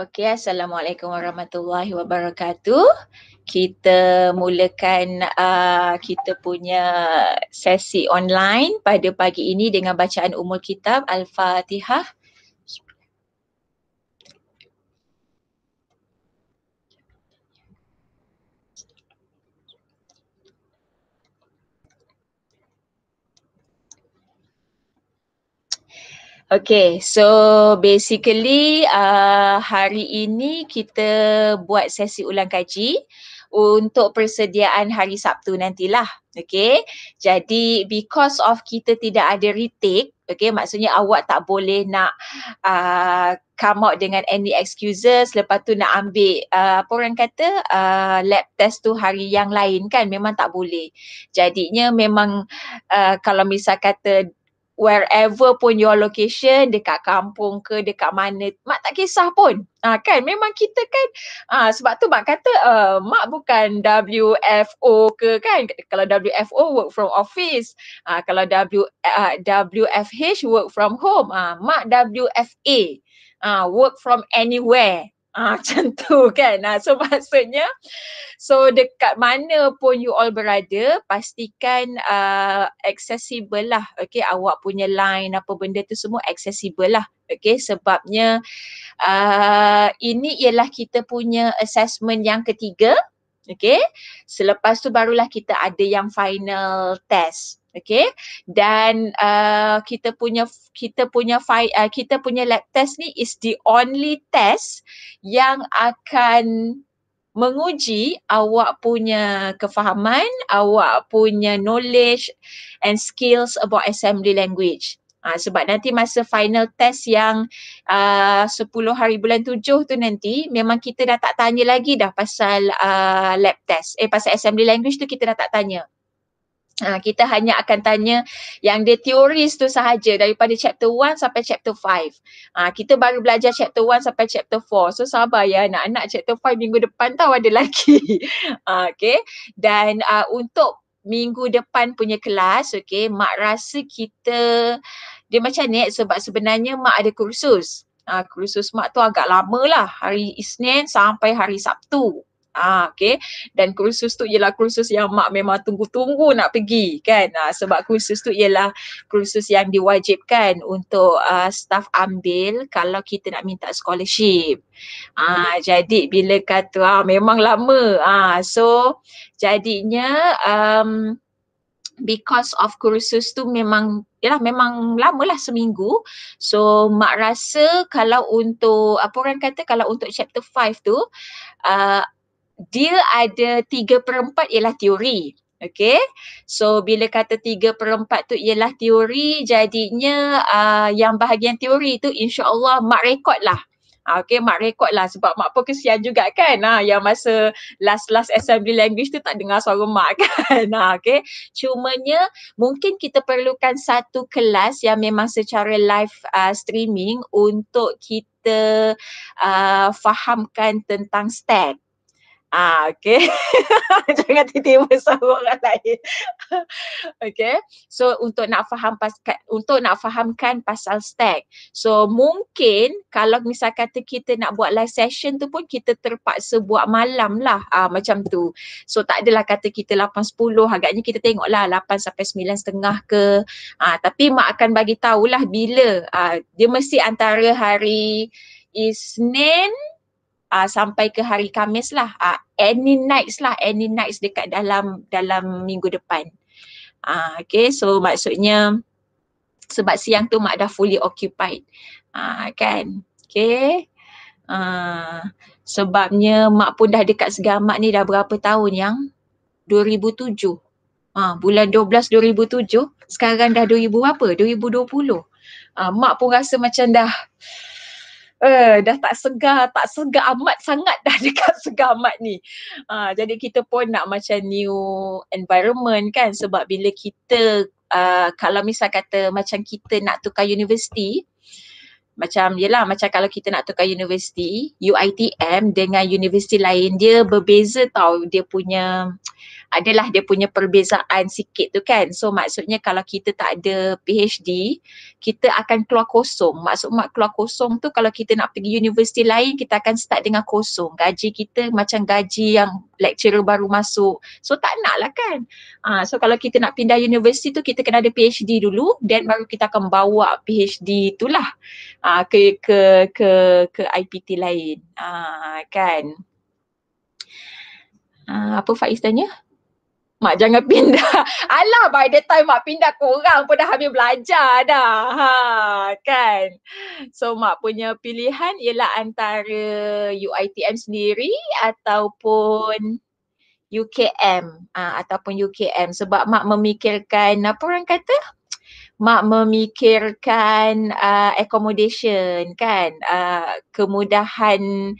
Okey, Assalamualaikum warahmatullahi wabarakatuh. Kita mulakan uh, kita punya sesi online pada pagi ini dengan bacaan umur kitab Al-Fatihah. Okay, so basically uh, hari ini kita buat sesi ulang kaji untuk persediaan hari Sabtu nantilah. Okay, jadi because of kita tidak ada retake, okay, maksudnya awak tak boleh nak uh, come out dengan any excuses lepas tu nak ambil uh, apa orang kata uh, lab test tu hari yang lain kan memang tak boleh. Jadinya memang uh, kalau misal kata wherever pun your location dekat kampung ke dekat mana mak tak kisah pun ah kan memang kita kan ah sebab tu mak kata uh, mak bukan WFO ke kan kalau WFO work from office ah kalau W uh, eh, WFH work from home ah mak WFA ah work from anywhere Ah, macam tu kan. Ah, so maksudnya, so dekat mana pun you all berada, pastikan uh, accessible lah. Okay, awak punya line apa benda tu semua accessible lah. Okay, sebabnya uh, ini ialah kita punya assessment yang ketiga. Okay. Selepas tu barulah kita ada yang final test. Okay. Dan uh, kita punya kita punya fi, uh, kita punya lab test ni is the only test yang akan menguji awak punya kefahaman, awak punya knowledge and skills about assembly language. Ha, sebab nanti masa final test yang uh, 10 hari bulan 7 tu nanti memang kita dah tak tanya lagi dah pasal uh, lab test. Eh pasal assembly language tu kita dah tak tanya. Ha, kita hanya akan tanya yang dia teoris tu sahaja daripada chapter 1 sampai chapter 5. Ha, kita baru belajar chapter 1 sampai chapter 4. So sabar ya anak-anak chapter 5 minggu depan tahu ada lagi. ha, okay. Dan uh, untuk minggu depan punya kelas, okay, mak rasa kita dia macam ni eh, sebab sebenarnya mak ada kursus. Ha, kursus mak tu agak lama lah. Hari Isnin sampai hari Sabtu. Ha, ah, okay. Dan kursus tu ialah kursus yang mak memang tunggu-tunggu nak pergi kan. Ha, sebab kursus tu ialah kursus yang diwajibkan untuk uh, staff ambil kalau kita nak minta scholarship. Ha, jadi bila kata ha, memang lama. Ha, so jadinya um, because of kursus tu memang yalah memang lamalah seminggu so mak rasa kalau untuk apa orang kata kalau untuk chapter 5 tu uh, dia ada 3/4 ialah teori Okay, so bila kata tiga perempat tu ialah teori, jadinya uh, yang bahagian teori tu insyaAllah mak rekod lah. Ha, ah, okay, mak rekod lah sebab mak pun kesian juga kan. Ha, yang masa last-last assembly language tu tak dengar suara mak kan. Ha, ah, okay. Cumanya mungkin kita perlukan satu kelas yang memang secara live uh, streaming untuk kita uh, fahamkan tentang stand. Ah, okay. Jangan tertipu sama orang lain. okay. So untuk nak faham pas, untuk nak fahamkan pasal stack. So mungkin kalau misalkan kata kita nak buat live session tu pun kita terpaksa buat malam lah ah, macam tu. So tak adalah kata kita 8.10 agaknya kita tengok lah 8 sampai 9 setengah ke. Ah, tapi mak akan bagi tahulah bila. Ah, dia mesti antara hari Isnin uh, sampai ke hari Khamis lah uh, any nights lah any nights dekat dalam dalam minggu depan uh, okay so maksudnya sebab siang tu mak dah fully occupied uh, kan okay uh, sebabnya mak pun dah dekat segamat ni dah berapa tahun yang 2007 uh, bulan 12 2007 sekarang dah 2000 apa 2020 uh, mak pun rasa macam dah uh, dah tak segar, tak segar amat sangat dah dekat segar amat ni. Uh, jadi kita pun nak macam new environment kan sebab bila kita uh, kalau misal kata macam kita nak tukar universiti macam yelah macam kalau kita nak tukar universiti UITM dengan universiti lain dia berbeza tau dia punya adalah dia punya perbezaan sikit tu kan. So maksudnya kalau kita tak ada PhD, kita akan keluar kosong. Maksud mak keluar kosong tu kalau kita nak pergi universiti lain, kita akan start dengan kosong. Gaji kita macam gaji yang lecturer baru masuk. So tak nak lah kan. Uh, so kalau kita nak pindah universiti tu, kita kena ada PhD dulu then baru kita akan bawa PhD itulah uh, ha, ke, ke, ke, ke IPT lain. Uh, kan. Uh, apa Faiz tanya? Mak jangan pindah. Alah by the time Mak pindah korang pun dah habis belajar dah. Ha, kan? So Mak punya pilihan ialah antara UITM sendiri ataupun UKM. Ha, ataupun UKM sebab Mak memikirkan apa orang kata? Mak memikirkan uh, accommodation kan? Uh, kemudahan kemudahan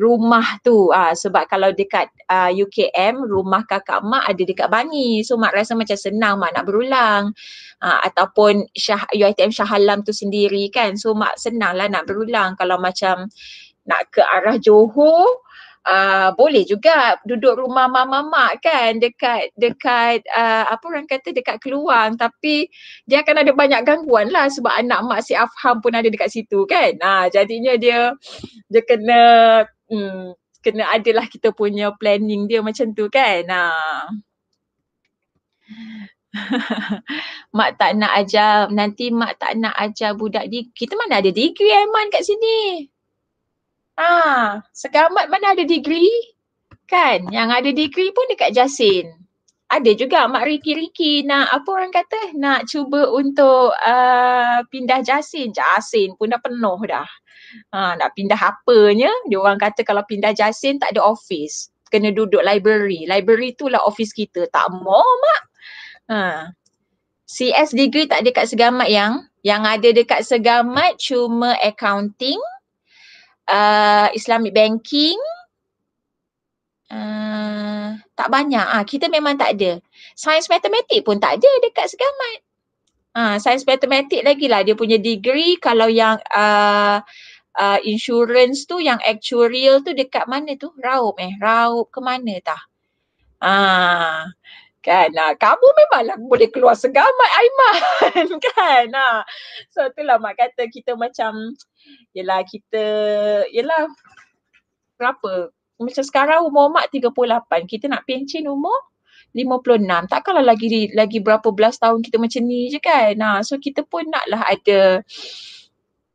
rumah tu uh, sebab kalau dekat uh, ah, UKM rumah kakak mak ada dekat Bangi so mak rasa macam senang mak nak berulang uh, ataupun Syah, UITM Shah Alam tu sendiri kan so mak senanglah nak berulang kalau macam nak ke arah Johor Uh, boleh juga duduk rumah mama mak kan dekat dekat uh, apa orang kata dekat keluang tapi dia akan ada banyak gangguan lah sebab anak mak si Afham pun ada dekat situ kan. Nah uh, jadinya dia dia kena hmm, kena adalah kita punya planning dia macam tu kan. Ha. mak tak nak ajar, nanti mak tak nak ajar budak ni. Kita mana ada degree Aiman kat sini? Ha, sekamat mana ada degree? Kan, yang ada degree pun dekat Jasin. Ada juga Mak Riki-Riki nak apa orang kata nak cuba untuk uh, pindah Jasin. Jasin pun dah penuh dah ha, nak pindah apanya dia orang kata kalau pindah Jasin tak ada office kena duduk library library itulah office kita tak mau mak ha. CS degree tak ada kat Segamat yang yang ada dekat Segamat cuma accounting uh, Islamic banking uh, tak banyak ha, kita memang tak ada sains matematik pun tak ada dekat Segamat Ah, ha, sains matematik lagi lah dia punya degree kalau yang uh, uh, insurance tu yang actuarial tu dekat mana tu? Raup eh. Raup ke mana tah? Ah. Kan ah. kamu memanglah boleh keluar segamat Aiman. kan ah. So itulah mak kata kita macam yelah kita yelah berapa? Macam sekarang umur mak 38. Kita nak pencin umur 56. Takkanlah lagi lagi berapa belas tahun kita macam ni je kan. Nah, so kita pun naklah ada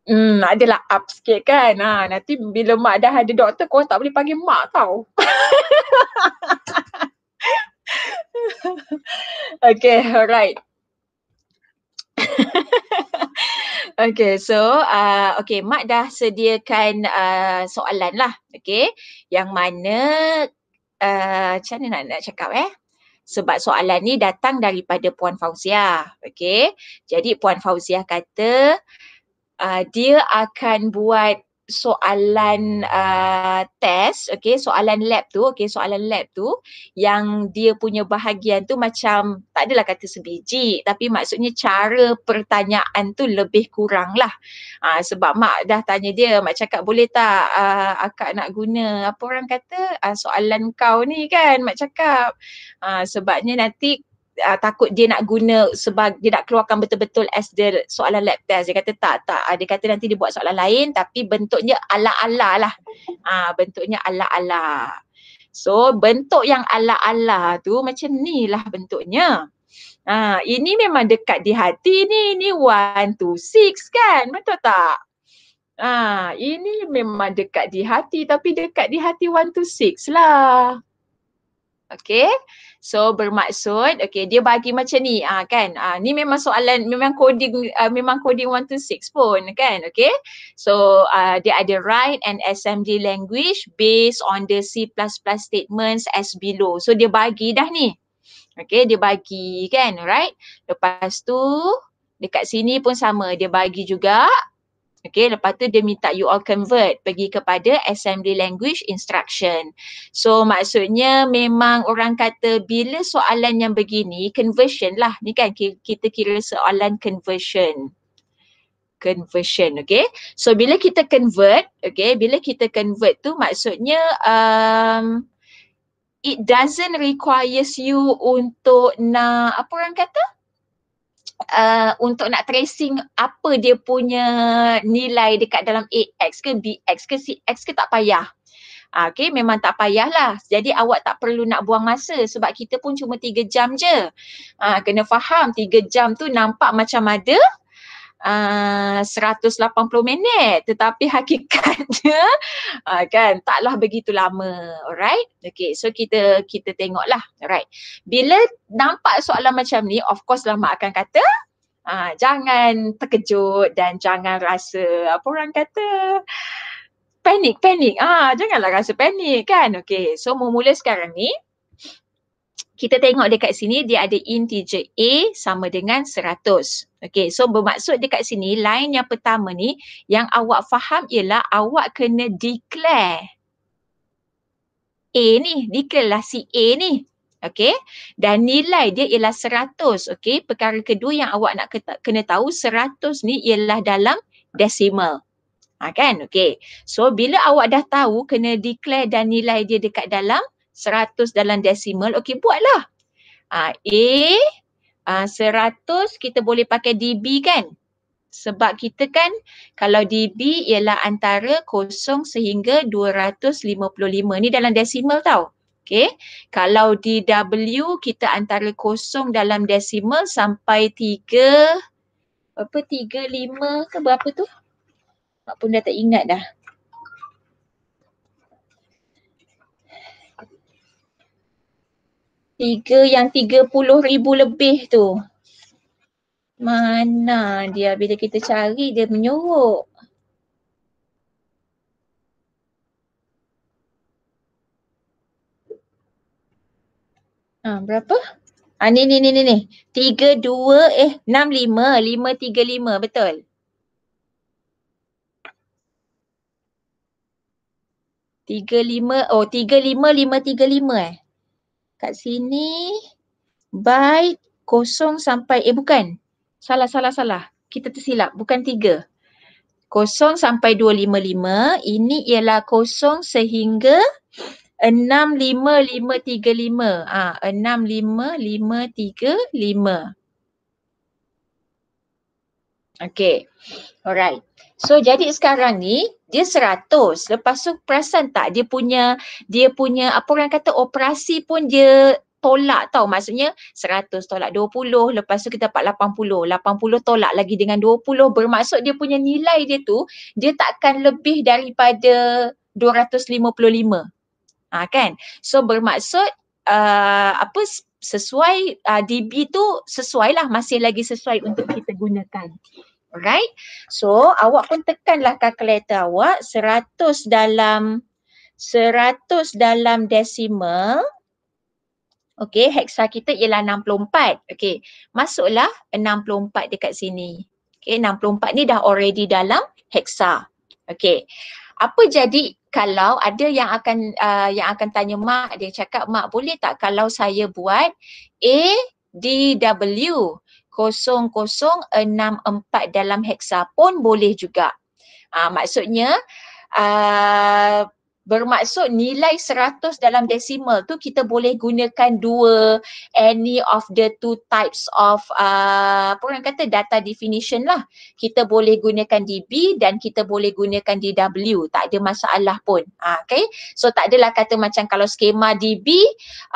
Hmm, adalah up sikit kan. Ha, nanti bila mak dah ada doktor, kau tak boleh panggil mak tau. okay, alright. okay, so uh, okay, Mak dah sediakan uh, soalan lah. Okay, yang mana uh, macam uh, mana nak, nak cakap eh? Sebab soalan ni datang daripada Puan Fauzia. Okay, jadi Puan Fauzia kata, uh, dia akan buat soalan uh, test, okay, soalan lab tu, okay, soalan lab tu yang dia punya bahagian tu macam tak adalah kata sebiji tapi maksudnya cara pertanyaan tu lebih kurang lah uh, ah, sebab mak dah tanya dia, mak cakap boleh tak uh, akak nak guna apa orang kata uh, soalan kau ni kan mak cakap uh, sebabnya nanti uh, takut dia nak guna sebab dia nak keluarkan betul-betul as the soalan lab test. Dia kata tak, tak. Uh, dia kata nanti dia buat soalan lain tapi bentuknya ala-ala lah. Uh, bentuknya ala-ala. So bentuk yang ala-ala tu macam ni lah bentuknya. Ha, ini memang dekat di hati ni. Ini one, to six kan? Betul tak? Ha, ini memang dekat di hati tapi dekat di hati one, to six lah. Okay? So bermaksud okay dia bagi macam ni uh, kan uh, ni memang soalan memang coding uh, memang coding 1 to 6 pun kan okay. So uh, dia ada write and assembly language based on the C++ statements as below. So dia bagi dah ni. Okay dia bagi kan right. Lepas tu dekat sini pun sama dia bagi juga Okay, lepas tu dia minta you all convert pergi kepada assembly language instruction. So maksudnya memang orang kata bila soalan yang begini, conversion lah. Ni kan kita kira soalan conversion. Conversion, okay. So bila kita convert, okay, bila kita convert tu maksudnya um, it doesn't requires you untuk nak apa orang kata? Uh, Uh, untuk nak tracing apa dia punya nilai dekat dalam AX ke BX ke CX ke tak payah. Uh, ah, okay, memang tak payahlah. Jadi awak tak perlu nak buang masa sebab kita pun cuma tiga jam je. Uh, kena faham tiga jam tu nampak macam ada Ah, uh, 180 minit tetapi hakikatnya uh, kan taklah begitu lama alright okey so kita kita tengoklah alright bila nampak soalan macam ni of course lah mak akan kata uh, jangan terkejut dan jangan rasa apa orang kata panik panik ah janganlah rasa panik kan okey so mula-mula sekarang ni kita tengok dekat sini dia ada integer A sama dengan 100. Okay so bermaksud dekat sini line yang pertama ni yang awak faham ialah awak kena declare A ni, declare lah si A ni. Okay dan nilai dia ialah 100. Okay perkara kedua yang awak nak kena tahu 100 ni ialah dalam decimal. Ha, kan? Okay. So bila awak dah tahu kena declare dan nilai dia dekat dalam seratus dalam decimal, okey buatlah. Uh, A uh, ah, 100 kita boleh pakai dB kan? Sebab kita kan kalau dB ialah antara kosong sehingga dua ratus lima puluh lima ni dalam decimal tau. okey Kalau DW kita antara kosong dalam decimal sampai 3 apa lima ke berapa tu? Mak pun dah tak ingat dah. tiga yang tiga puluh ribu lebih tu. Mana dia bila kita cari dia menyuruk. Ha, berapa? Ha, ni ni ni ni ni. Tiga dua eh enam lima. Lima tiga lima betul. Tiga lima oh tiga lima lima tiga lima eh kat sini byte kosong sampai eh bukan salah salah salah kita tersilap bukan tiga kosong sampai dua lima lima ini ialah kosong sehingga enam lima lima tiga lima ah enam lima lima tiga lima okay alright So jadi sekarang ni dia seratus Lepas tu perasan tak dia punya dia punya apa orang kata operasi pun dia tolak tau. Maksudnya seratus tolak dua puluh lepas tu kita dapat lapan puluh tolak lagi dengan dua puluh bermaksud dia punya nilai dia tu dia takkan lebih daripada dua ratus lima 255. Ha kan? So bermaksud uh, apa sesuai uh, DB tu sesuai lah masih lagi sesuai untuk kita gunakan. Alright. So awak pun tekanlah calculator awak 100 dalam 100 dalam decimal. Okay, heksa kita ialah 64. Okay, masuklah 64 dekat sini. Okay, 64 ni dah already dalam heksa. Okay, apa jadi kalau ada yang akan uh, yang akan tanya mak, dia cakap mak boleh tak kalau saya buat A, D, W. 0064 dalam heksa pun boleh juga. Uh, maksudnya uh, Bermaksud nilai 100 dalam desimal tu kita boleh gunakan dua any of the two types of uh, apa orang kata data definition lah. Kita boleh gunakan DB dan kita boleh gunakan DW. Tak ada masalah pun. Uh, okay. So tak adalah kata macam kalau skema DB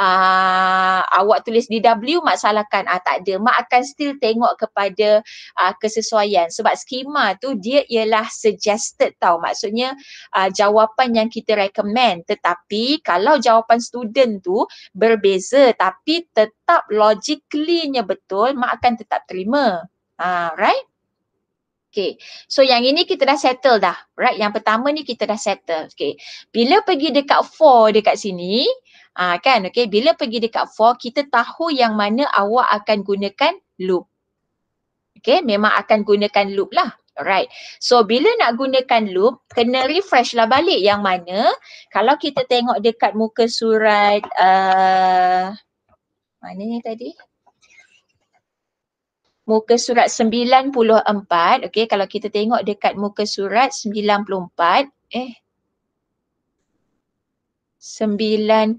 uh, awak tulis DW masalahkan. Uh, ah, tak ada. Mak akan still tengok kepada uh, kesesuaian. Sebab skema tu dia ialah suggested tau. Maksudnya uh, jawapan yang kita recommend tetapi kalau jawapan student tu berbeza tapi tetap logically betul mak akan tetap terima. Ah, right? Okay, so yang ini kita dah settle dah, right? Yang pertama ni kita dah settle. Okay, bila pergi dekat four dekat sini, ah kan? Okay, bila pergi dekat four, kita tahu yang mana awak akan gunakan loop. Okay, memang akan gunakan loop lah. Alright. So bila nak gunakan loop, kena refresh lah balik yang mana kalau kita tengok dekat muka surat uh, mana ni tadi? Muka surat 94. Okay, kalau kita tengok dekat muka surat 94. Eh, 94.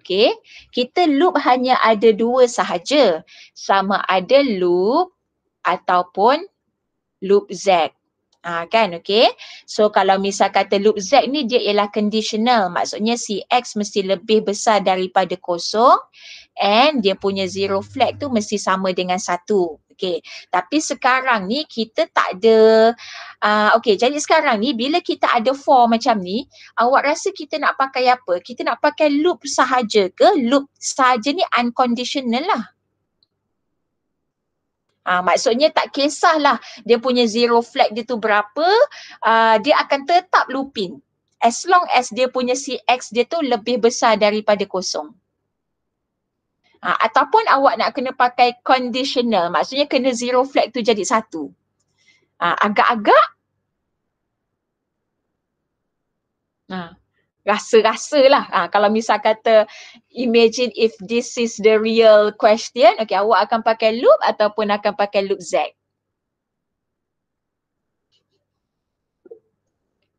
Okay. Kita loop hanya ada dua sahaja. Sama ada loop ataupun loop Z. Ha, kan okay. So kalau misal kata loop Z ni dia ialah conditional. Maksudnya si X mesti lebih besar daripada kosong and dia punya zero flag tu mesti sama dengan satu. Okay. Tapi sekarang ni kita tak ada uh, okay jadi sekarang ni bila kita ada for macam ni awak rasa kita nak pakai apa? Kita nak pakai loop sahaja ke? Loop sahaja ni unconditional lah. Ha, maksudnya tak kisahlah dia punya zero flag dia tu berapa, uh, dia akan tetap looping. As long as dia punya CX dia tu lebih besar daripada kosong. Ha, ataupun awak nak kena pakai conditional, maksudnya kena zero flag tu jadi satu. Ha, agak-agak. Ha rasa-rasa lah. Ha, ah, kalau misal kata imagine if this is the real question, okay awak akan pakai loop ataupun akan pakai loop Z?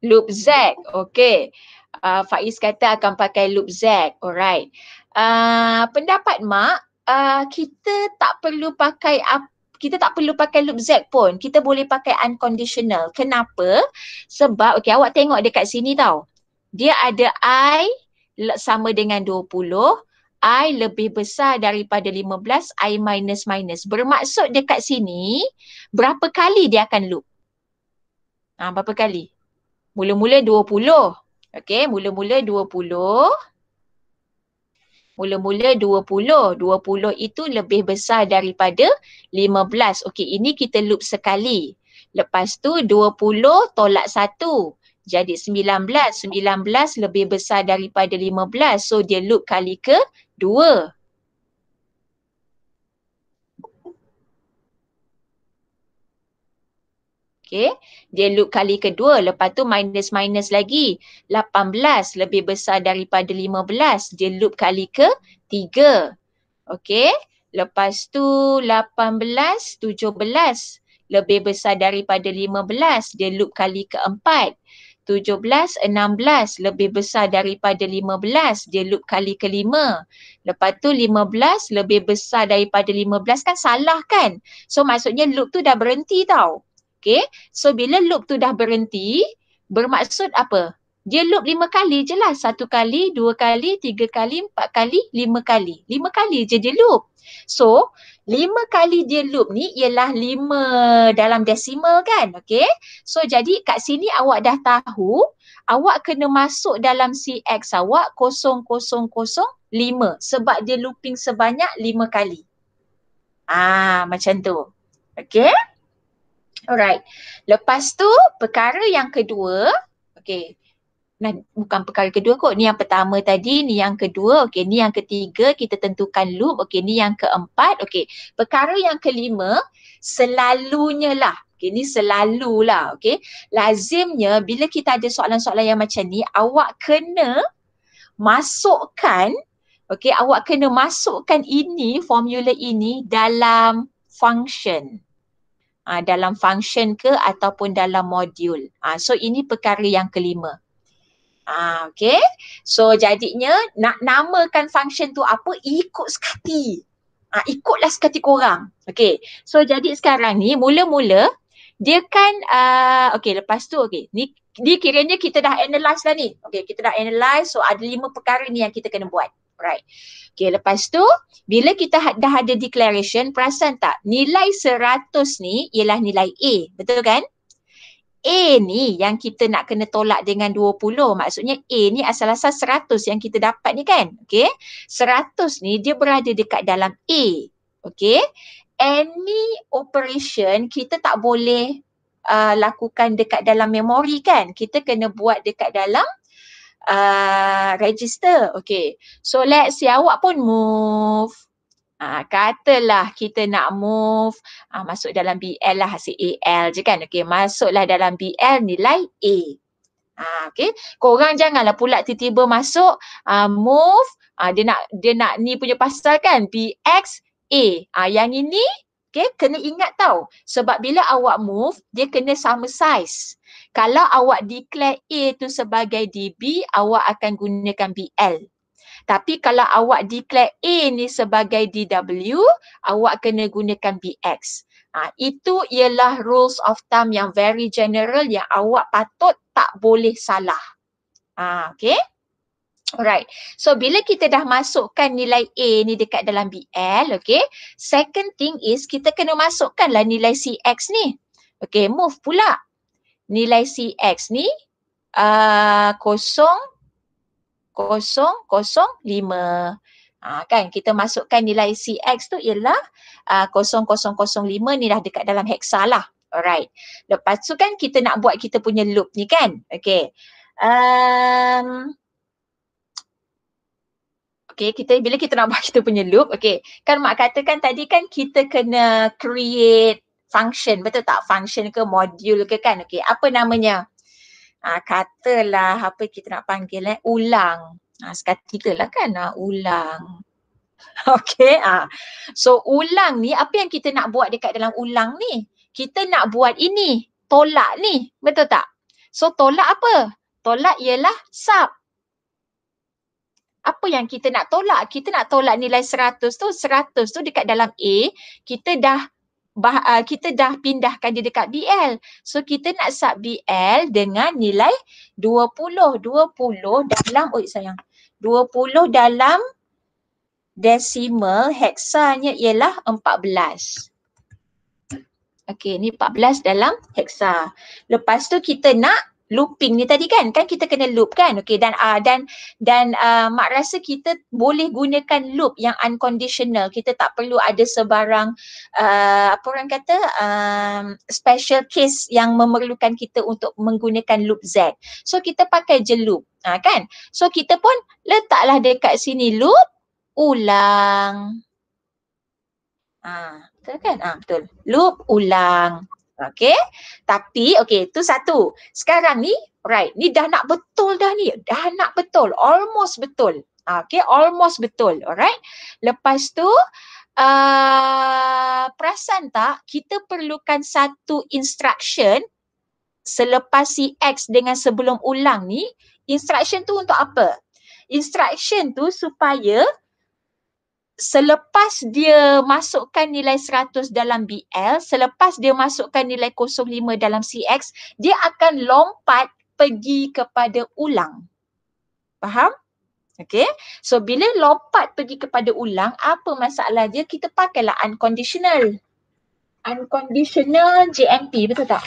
Loop Z, okay. Uh, Faiz kata akan pakai loop Z, alright. Uh, pendapat Mak, uh, kita tak perlu pakai apa kita tak perlu pakai loop Z pun. Kita boleh pakai unconditional. Kenapa? Sebab, okay, awak tengok dekat sini tau dia ada I sama dengan 20, I lebih besar daripada 15, I minus minus. Bermaksud dekat sini, berapa kali dia akan loop? Ha, berapa kali? Mula-mula 20. Okay, mula-mula 20. Mula-mula 20. 20 itu lebih besar daripada 15. Okey, ini kita loop sekali. Lepas tu 20 tolak jadi 19. 19 lebih besar daripada 15. So dia loop kali ke 2. Okay. Dia loop kali kedua Lepas tu minus minus lagi. 18 lebih besar daripada 15. Dia loop kali ke 3. Okay. Lepas tu 18, 17 lebih besar daripada 15 dia loop kali keempat. Tujuh belas, enam belas lebih besar daripada 15, dia loop kali kelima. Lepas tu lima belas lebih besar daripada lima belas kan salah kan? So maksudnya loop tu dah berhenti tau. Okay, so bila loop tu dah berhenti, bermaksud apa? dia loop lima kali je lah. Satu kali, dua kali, tiga kali, empat kali, lima kali. Lima kali je dia loop. So, lima kali dia loop ni ialah lima dalam desimal kan? Okay. So, jadi kat sini awak dah tahu awak kena masuk dalam CX awak lima sebab dia looping sebanyak lima kali. Ah, macam tu. Okay. Alright. Lepas tu perkara yang kedua, okay nah, bukan perkara kedua kot. Ni yang pertama tadi, ni yang kedua, okey. Ni yang ketiga kita tentukan loop, okey. Ni yang keempat, okey. Perkara yang kelima, selalunya lah. Okey, ni selalulah, okey. Lazimnya bila kita ada soalan-soalan yang macam ni, awak kena masukkan, okey, awak kena masukkan ini, formula ini dalam function. Ha, dalam function ke ataupun dalam modul. Ha, ah, so ini perkara yang kelima. Ah, okay. So jadinya nak namakan function tu apa ikut sekati. Ah, ikutlah sekati korang. Okay. So jadi sekarang ni mula-mula dia kan uh, ah, okay lepas tu okay. Ni dia kiranya kita dah analyze lah ni. Okay kita dah analyze so ada lima perkara ni yang kita kena buat. Right. Okay lepas tu bila kita ha-, dah ada declaration perasan tak nilai seratus ni ialah nilai A. Betul kan? A ni yang kita nak kena tolak dengan 20. Maksudnya A ni asal-asal 100 yang kita dapat ni kan. Okay. 100 ni dia berada dekat dalam A. Okay. Any operation kita tak boleh uh, lakukan dekat dalam memori kan. Kita kena buat dekat dalam uh, register. Okay. So let's say awak pun move. Uh, katalah kita nak move uh, masuk dalam BL lah hasil AL je kan. Okey, masuklah dalam BL nilai A. Ah uh, okey. Korang janganlah pula tiba-tiba masuk uh, move uh, dia nak dia nak ni punya pasal kan BX A. Ah uh, yang ini okey kena ingat tau. Sebab bila awak move dia kena sama size. Kalau awak declare A tu sebagai DB, awak akan gunakan BL. Tapi kalau awak declare A ni sebagai DW, awak kena gunakan BX. Ha, itu ialah rules of thumb yang very general yang awak patut tak boleh salah. Ha, okay. Alright. So bila kita dah masukkan nilai A ni dekat dalam BL, okay. Second thing is kita kena masukkanlah nilai CX ni. Okay, move pula. Nilai CX ni uh, kosong 0.005. Ha, kan kita masukkan nilai CX tu ialah uh, ha, 0.005 ni dah dekat dalam heksa lah. Alright. Lepas tu kan kita nak buat kita punya loop ni kan. Okay. Um, okay kita bila kita nak buat kita punya loop. Okay. Kan Mak katakan tadi kan kita kena create function. Betul tak? Function ke module ke kan. Okay. Apa namanya? uh, katalah apa kita nak panggil eh ulang uh, ah, seketika lah kan uh, ulang okay uh. so ulang ni apa yang kita nak buat dekat dalam ulang ni kita nak buat ini tolak ni betul tak so tolak apa tolak ialah sub apa yang kita nak tolak? Kita nak tolak nilai 100 tu, 100 tu dekat dalam A, kita dah bah, uh, kita dah pindahkan dia dekat BL. So kita nak sub BL dengan nilai 20. 20 dalam, oi oh, sayang. 20 dalam desimal heksanya ialah 14. Okey, ni 14 dalam heksa. Lepas tu kita nak looping ni tadi kan kan kita kena loop kan okey dan uh, dan dan uh, mak rasa kita boleh gunakan loop yang unconditional kita tak perlu ada sebarang uh, apa orang kata uh, special case yang memerlukan kita untuk menggunakan loop z so kita pakai je loop uh, kan so kita pun letaklah dekat sini loop ulang ah uh, betul kan ah uh, betul loop ulang Okay. Tapi, okay, itu satu. Sekarang ni, right, ni dah nak betul dah ni. Dah nak betul. Almost betul. Ah, okay, almost betul. Alright. Lepas tu, Uh, perasan tak kita perlukan satu instruction selepas si X dengan sebelum ulang ni instruction tu untuk apa? Instruction tu supaya selepas dia masukkan nilai 100 dalam BL, selepas dia masukkan nilai 05 dalam CX, dia akan lompat pergi kepada ulang. Faham? Okay. So bila lompat pergi kepada ulang, apa masalah dia? Kita pakailah unconditional. Unconditional JMP, betul tak?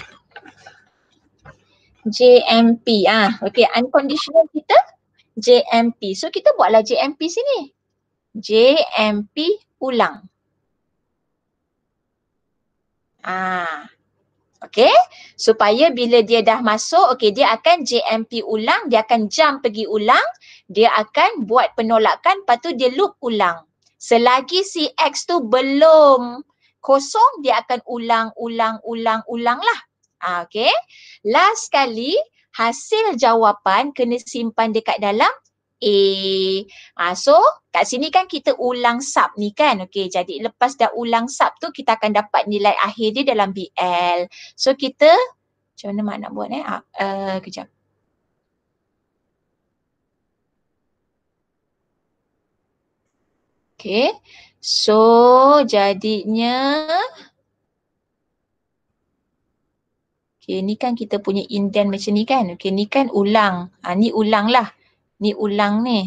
JMP. Ah, ha. okay. Unconditional kita JMP. So kita buatlah JMP sini. JMP ulang. Ah. Okey, supaya bila dia dah masuk, okey dia akan JMP ulang, dia akan jump pergi ulang, dia akan buat penolakan, lepas tu dia loop ulang. Selagi si X tu belum kosong, dia akan ulang, ulang, ulang, ulang lah. Ah, okey, last sekali hasil jawapan kena simpan dekat dalam A. Ha, so kat sini kan kita ulang sub ni kan. Okey jadi lepas dah ulang sub tu kita akan dapat nilai akhir dia dalam BL. So kita macam mana mak nak buat eh? Uh, kejap. Okay. So jadinya Okay ni kan kita punya indent macam ni kan. Okay ni kan ulang. Ha, ni ulang lah ni ulang ni.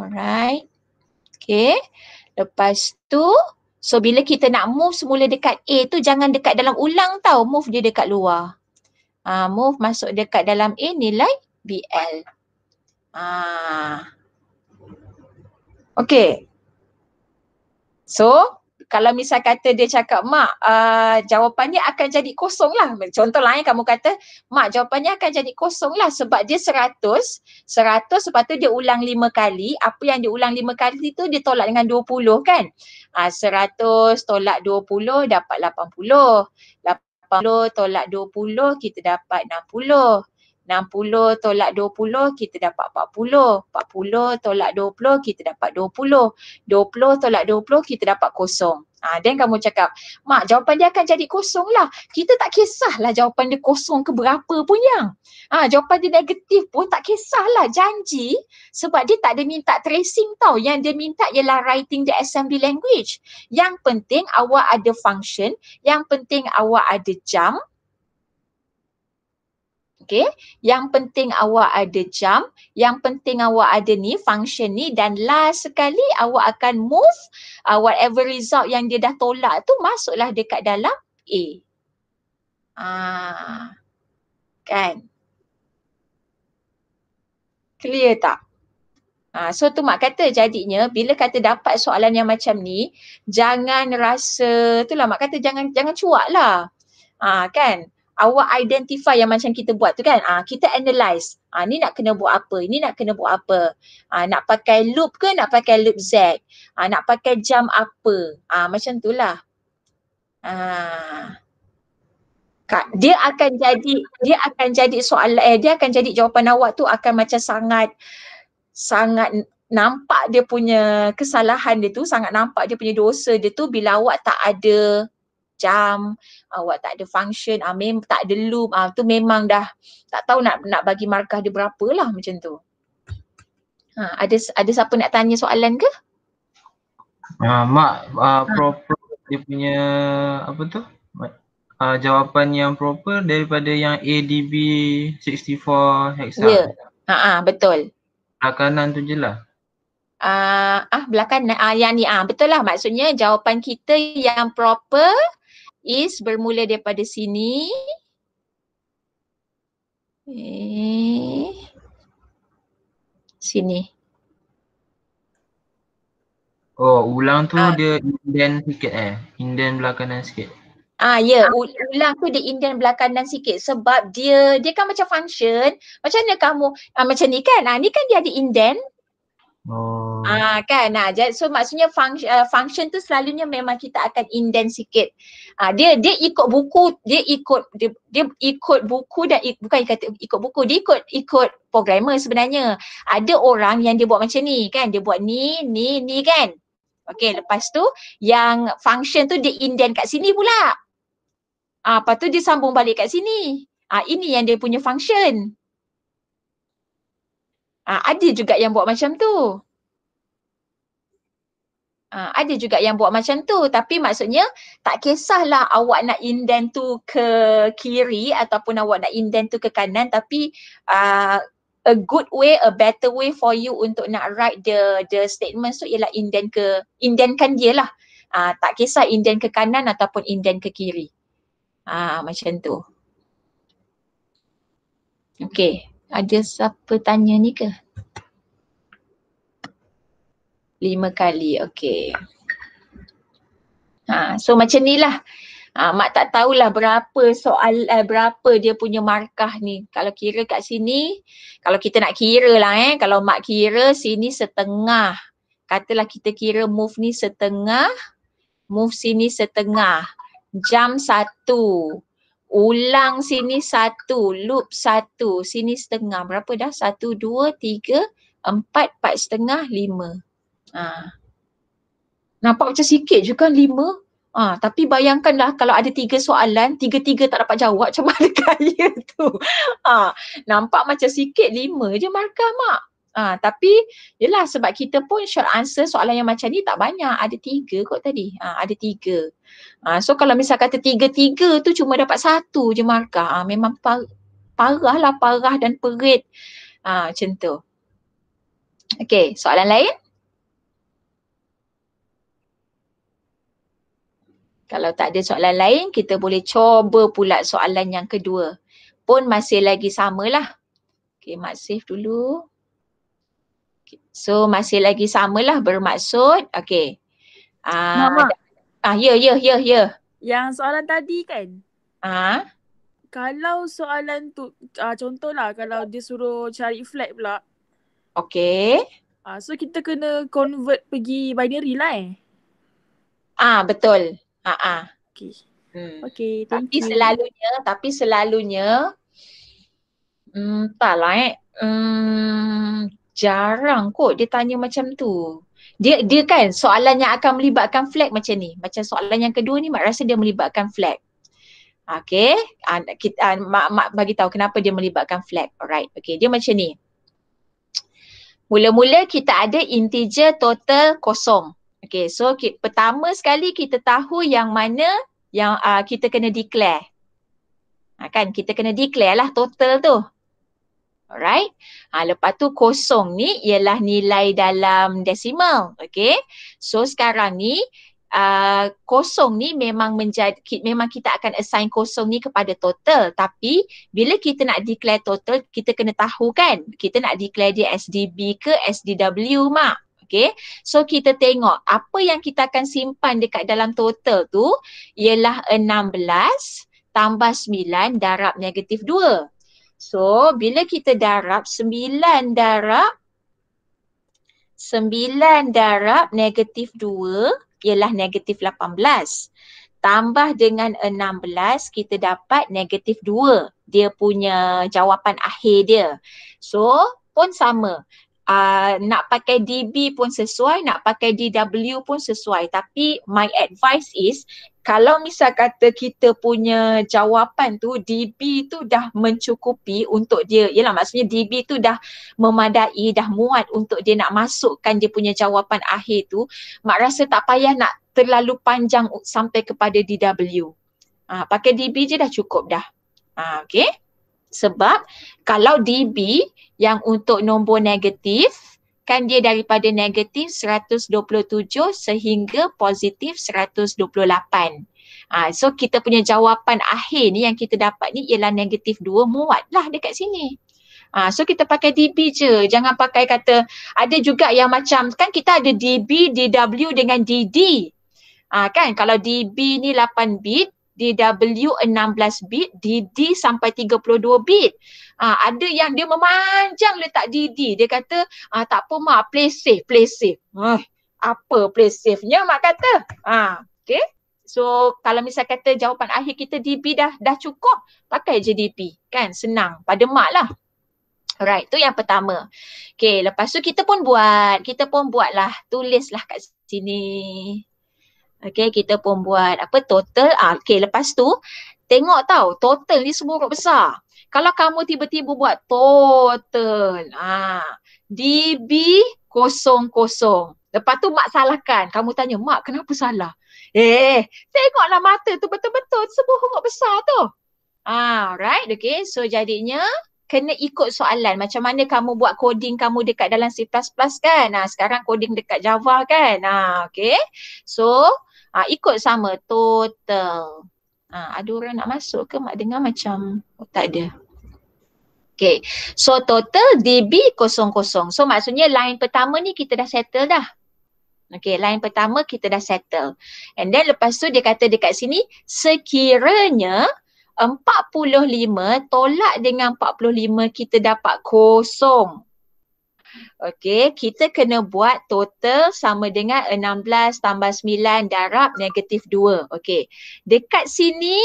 Alright. Okay. Lepas tu, so bila kita nak move semula dekat A tu jangan dekat dalam ulang tau. Move dia dekat luar. Ha, move masuk dekat dalam A nilai BL. Ha. Ah. Okay. So, kalau misal kata dia cakap mak uh, jawapannya akan jadi kosong lah. Contoh lain kamu kata mak jawapannya akan jadi kosong lah sebab dia seratus, seratus sebab tu dia ulang lima kali. Apa yang dia ulang lima kali tu dia tolak dengan dua puluh kan. Ah, seratus uh, tolak dua puluh dapat lapan puluh. Lapan puluh tolak dua puluh kita dapat enam puluh. 60 tolak 20 kita dapat 40. 40 tolak 20 kita dapat 20. 20 tolak 20 kita dapat kosong. Ha, then kamu cakap, mak jawapan dia akan jadi kosong lah. Kita tak kisahlah jawapan dia kosong ke berapa pun yang. ah jawapan dia negatif pun tak kisahlah. Janji sebab dia tak ada minta tracing tau. Yang dia minta ialah writing the assembly language. Yang penting awak ada function. Yang penting awak ada jam. Okay. Yang penting awak ada jam. Yang penting awak ada ni, function ni. Dan last sekali awak akan move uh, whatever result yang dia dah tolak tu masuklah dekat dalam A. Ah, kan? Clear tak? Ah, so tu mak kata jadinya bila kata dapat soalan yang macam ni jangan rasa tu lah mak kata jangan jangan cuak lah. Ah, kan? awak identify yang macam kita buat tu kan. Ah ha, kita analyze. Ah ha, ni nak kena buat apa? Ini nak kena buat apa? Ah ha, nak pakai loop ke nak pakai loop Z? Ah ha, nak pakai jam apa? Ah ha, macam itulah. Ah. Ha. Dia akan jadi dia akan jadi soalan eh dia akan jadi jawapan awak tu akan macam sangat sangat nampak dia punya kesalahan dia tu, sangat nampak dia punya dosa dia tu bila awak tak ada jam, ah, awak tak ada function, ah, tak ada loop, ah, tu memang dah tak tahu nak nak bagi markah dia berapa lah macam tu. Ha, ada ada siapa nak tanya soalan ke? Ha, mak, uh, proper ha. dia punya apa tu? Uh, jawapan yang proper daripada yang ADB64 hexa. Ya. Yeah. Ha, ha betul. Belah tu je lah. Uh, ah belakang, kanan ah yang ni ah betul lah maksudnya jawapan kita yang proper is bermula daripada sini. Eh, sini. Oh, ulang tu uh, dia indent sikit eh. Indent belakangan sikit. Ah ya, yeah. ulang tu dia indent belakangan sikit sebab dia dia kan macam function. Macam mana kamu ah, macam ni kan? Ah ni kan dia ada indent. Oh. Ah uh, kan. Nah, so maksudnya function uh, function tu selalunya memang kita akan indent sikit. Ah dia dia ikut buku, dia ikut dia, dia ikut buku dan ik, bukan ikut ikut buku, dia ikut ikut programmer sebenarnya. Ada orang yang dia buat macam ni kan, dia buat ni ni ni kan. Okey, lepas tu yang function tu dia indent kat sini pula. Ah lepas tu dia sambung balik kat sini. Ah ini yang dia punya function. Ah ada juga yang buat macam tu. Ha, ada juga yang buat macam tu tapi maksudnya tak kisahlah awak nak indent tu ke kiri ataupun awak nak indent tu ke kanan tapi uh, a good way a better way for you untuk nak write the the statement tu ialah indent ke indentkan dia lah. Ha, tak kisah indent ke kanan ataupun indent ke kiri. Ha, macam tu. Okay. Ada siapa tanya ni ke? lima kali. Okey. Ha, so macam ni lah. Ha, mak tak tahulah berapa soal, eh, berapa dia punya markah ni. Kalau kira kat sini, kalau kita nak kira lah eh. Kalau mak kira sini setengah. Katalah kita kira move ni setengah. Move sini setengah. Jam satu. Ulang sini satu. Loop satu. Sini setengah. Berapa dah? Satu, dua, tiga, empat, empat setengah, lima. Ha. Nampak macam sikit je kan lima. Ha, tapi bayangkanlah kalau ada tiga soalan, tiga-tiga tak dapat jawab macam mana kaya tu. Ha, nampak macam sikit lima je markah mak. Ha, tapi yelah sebab kita pun short answer soalan yang macam ni tak banyak. Ada tiga kot tadi. Ha, ada tiga. Ha, so kalau misal kata tiga-tiga tu cuma dapat satu je markah. Ha, memang par- parah lah parah dan perit. Ha, macam tu. Okay soalan lain. Kalau tak ada soalan lain, kita boleh cuba pula soalan yang kedua. Pun masih lagi samalah. Okay, mark save dulu. Okay. So, masih lagi samalah bermaksud. Okay. Aa, ah, Mama. Ah, ya, ya, ya, ya. Yang soalan tadi kan? Ah. Kalau soalan tu, uh, contohlah kalau dia suruh cari flag pula. Okay. Uh, ah, so kita kena convert pergi binary lah eh? Ah betul. Haa. Ha. okay. Hmm. Okey, thank tapi you. Selalunya, tapi selalunya, entahlah hmm, eh, hmm, jarang kot dia tanya macam tu. Dia dia kan soalan yang akan melibatkan flag macam ni. Macam soalan yang kedua ni mak rasa dia melibatkan flag. Okay, uh, ah, kita uh, mak, mak bagi tahu kenapa dia melibatkan flag. Alright. okay. dia macam ni. Mula-mula kita ada integer total kosong. Okay so ki- pertama sekali kita tahu yang mana yang uh, kita kena declare. Ha, kan kita kena declare lah total tu. Alright. Ha, lepas tu kosong ni ialah nilai dalam decimal. Okay. So sekarang ni uh, kosong ni memang menjadi ki- memang kita akan assign kosong ni kepada total. Tapi bila kita nak declare total kita kena tahu kan kita nak declare dia SDB ke SDW mak okey so kita tengok apa yang kita akan simpan dekat dalam total tu ialah 16 tambah 9 darab negatif 2 so bila kita darab 9 darab 9 darab negatif 2 ialah negatif 18 tambah dengan 16 kita dapat negatif 2 dia punya jawapan akhir dia so pun sama Ah, nak pakai DB pun sesuai, nak pakai DW pun sesuai. Tapi my advice is kalau misal kata kita punya jawapan tu DB tu dah mencukupi untuk dia, yelah maksudnya DB tu dah memadai, dah muat untuk dia nak masukkan dia punya jawapan akhir tu, mak rasa tak payah nak terlalu panjang sampai kepada DW. Ha, ah, pakai DB je dah cukup dah. Ha, ah, okay sebab kalau DB yang untuk nombor negatif kan dia daripada negatif 127 sehingga positif 128. Ha, so kita punya jawapan akhir ni yang kita dapat ni ialah negatif 2 muat lah dekat sini. Ha, so kita pakai DB je. Jangan pakai kata ada juga yang macam kan kita ada DB, DW dengan DD. Ha, kan kalau DB ni 8 bit, DW 16 bit, DD sampai 32 bit. Ha, ada yang dia memanjang letak DD. Dia kata, ha, tak apa mak, play safe, play safe. Ha, apa play safe-nya mak kata? Ha, okay. So kalau misalnya kata jawapan akhir kita DB dah dah cukup, pakai je DP. Kan? Senang. Pada mak lah. Alright, tu yang pertama. Okay, lepas tu kita pun buat. Kita pun buatlah. Tulislah kat sini. Okay kita pun buat apa total ah, Okay lepas tu tengok tau total ni semua huruf besar Kalau kamu tiba-tiba buat total ah, DB kosong kosong Lepas tu mak salahkan kamu tanya mak kenapa salah Eh tengoklah mata tu betul-betul semua huruf besar tu Ah, right okay so jadinya kena ikut soalan macam mana kamu buat coding kamu dekat dalam C++ kan. Nah, sekarang coding dekat Java kan. Nah, okay. So, Uh, ikut sama total. Uh, ada orang nak masuk ke? Mak dengar macam oh, tak ada. Okay. So total DB kosong-kosong. So maksudnya line pertama ni kita dah settle dah. Okay, line pertama kita dah settle. And then lepas tu dia kata dekat sini, sekiranya 45 tolak dengan 45 kita dapat kosong. Okey, kita kena buat total sama dengan 16 tambah 9 darab negatif 2. Okey, dekat sini,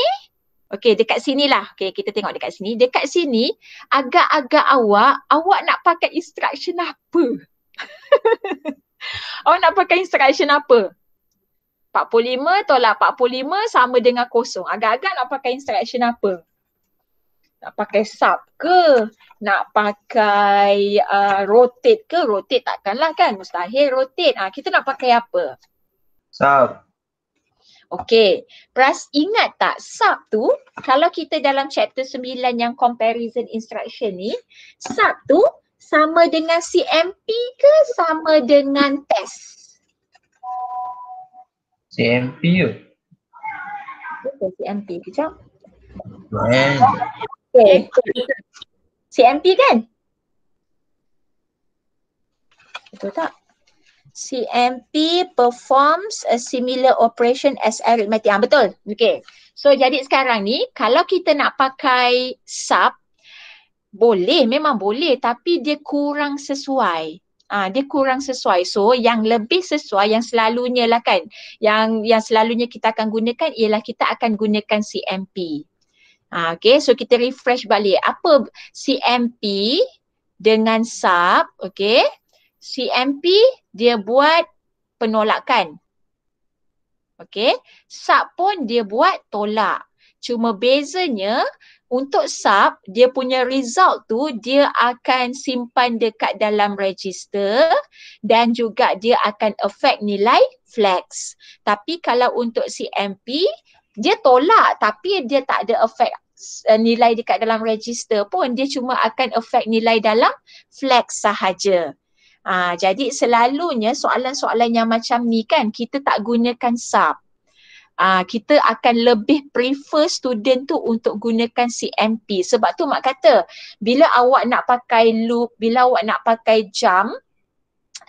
okey dekat sini lah. Okey, kita tengok dekat sini. Dekat sini, agak-agak awak, awak nak pakai instruction apa? awak nak pakai instruction apa? 45 tolak 45 sama dengan kosong. Agak-agak nak pakai instruction apa? nak pakai sub ke nak pakai uh, rotate ke rotate takkanlah kan mustahil rotate ah kita nak pakai apa sub Okay, Pras ingat tak sub tu kalau kita dalam chapter 9 yang comparison instruction ni sub tu sama dengan CMP ke sama dengan test? CMP ke? Okay, CMP, kejap. Man. Okay. Cik MP kan? Betul tak? CMP performs a similar operation as arithmetic. Ah, betul. Okay. So jadi sekarang ni kalau kita nak pakai sub boleh memang boleh tapi dia kurang sesuai. Ah, ha, dia kurang sesuai. So yang lebih sesuai yang selalunya lah kan. Yang yang selalunya kita akan gunakan ialah kita akan gunakan CMP. Ha, okay, so kita refresh balik. Apa CMP dengan sub, okay. CMP dia buat penolakan. Okay, sub pun dia buat tolak. Cuma bezanya untuk sub, dia punya result tu dia akan simpan dekat dalam register dan juga dia akan affect nilai flex. Tapi kalau untuk CMP, dia tolak tapi dia tak ada efek uh, eh, nilai dekat dalam register pun dia cuma akan efek nilai dalam flag sahaja ha, jadi selalunya soalan-soalan yang macam ni kan kita tak gunakan sub ha, kita akan lebih prefer student tu untuk gunakan CMP sebab tu mak kata bila awak nak pakai loop bila awak nak pakai jam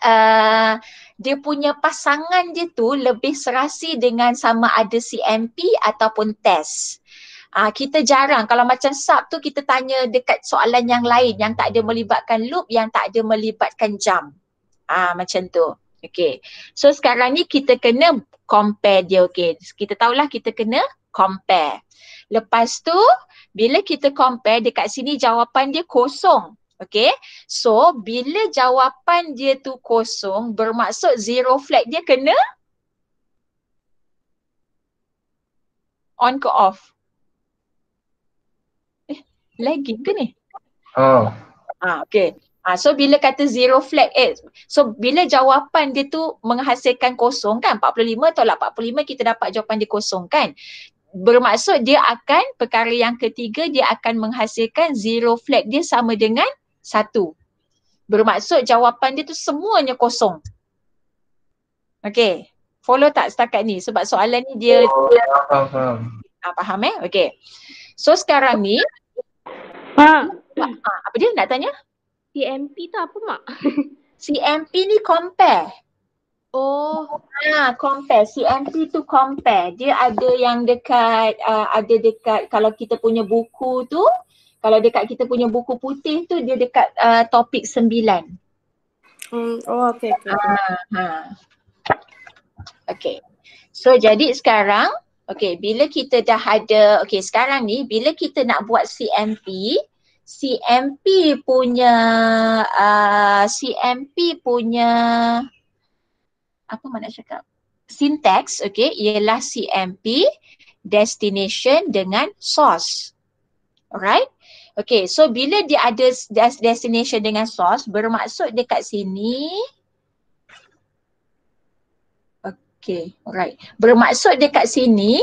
uh, dia punya pasangan dia tu lebih serasi dengan sama ada CMP ataupun tes. Uh, ah, kita jarang kalau macam sub tu kita tanya dekat soalan yang lain yang tak ada melibatkan loop yang tak ada melibatkan jam. Ah macam tu. Okay. So sekarang ni kita kena compare dia okay. Kita tahulah kita kena compare. Lepas tu bila kita compare dekat sini jawapan dia kosong. Okay, so bila jawapan dia tu kosong bermaksud zero flag dia kena on ke off? Eh, lagi ke ni? Oh. Ah okay. Ah so bila kata zero flag, eh, so bila jawapan dia tu menghasilkan kosong kan? 45 atau 45 kita dapat jawapan dia kosong kan? Bermaksud dia akan, perkara yang ketiga dia akan menghasilkan zero flag dia sama dengan satu. Bermaksud jawapan dia tu semuanya kosong. Okay. Follow tak setakat ni? Sebab soalan ni dia... Oh, dia ya, faham. Ah, faham eh? Okay. So sekarang ni... Mak. Ah, apa dia nak tanya? CMP tu apa mak? CMP ni compare. Oh. Ha, compare. CMP tu compare. Dia ada yang dekat, uh, ada dekat kalau kita punya buku tu, kalau dekat kita punya buku putih tu dia dekat uh, topik sembilan. Hmm. Oh okay. Okay. Uh, okay. So jadi sekarang okay bila kita dah ada okay sekarang ni bila kita nak buat CMP CMP punya uh, CMP punya apa mana cakap syntax okay ialah CMP destination dengan source. Alright? Okay, so bila dia ada destination dengan source, bermaksud dekat sini. Okay, alright. Bermaksud dekat sini,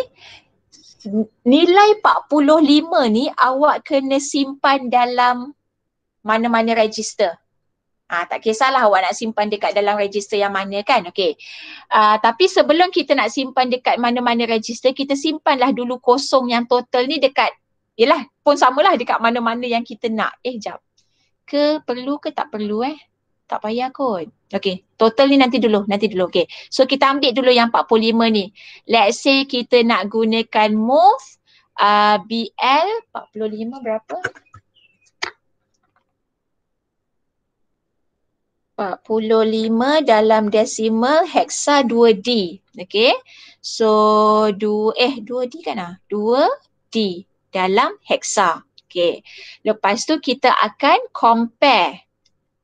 nilai 45 ni awak kena simpan dalam mana-mana register. Ah ha, tak kisahlah awak nak simpan dekat dalam register yang mana kan. Okay. Ah uh, tapi sebelum kita nak simpan dekat mana-mana register, kita simpanlah dulu kosong yang total ni dekat yelah pun samalah dekat mana-mana yang kita nak. Eh jap. Ke perlu ke tak perlu eh? Tak payah kot. Okay. Total ni nanti dulu. Nanti dulu. Okay. So kita ambil dulu yang 45 ni. Let's say kita nak gunakan move uh, BL 45 berapa? 45 dalam decimal heksa 2D. Okay. So 2 eh 2D kan ah? 2D dalam heksa. Okey. Lepas tu kita akan compare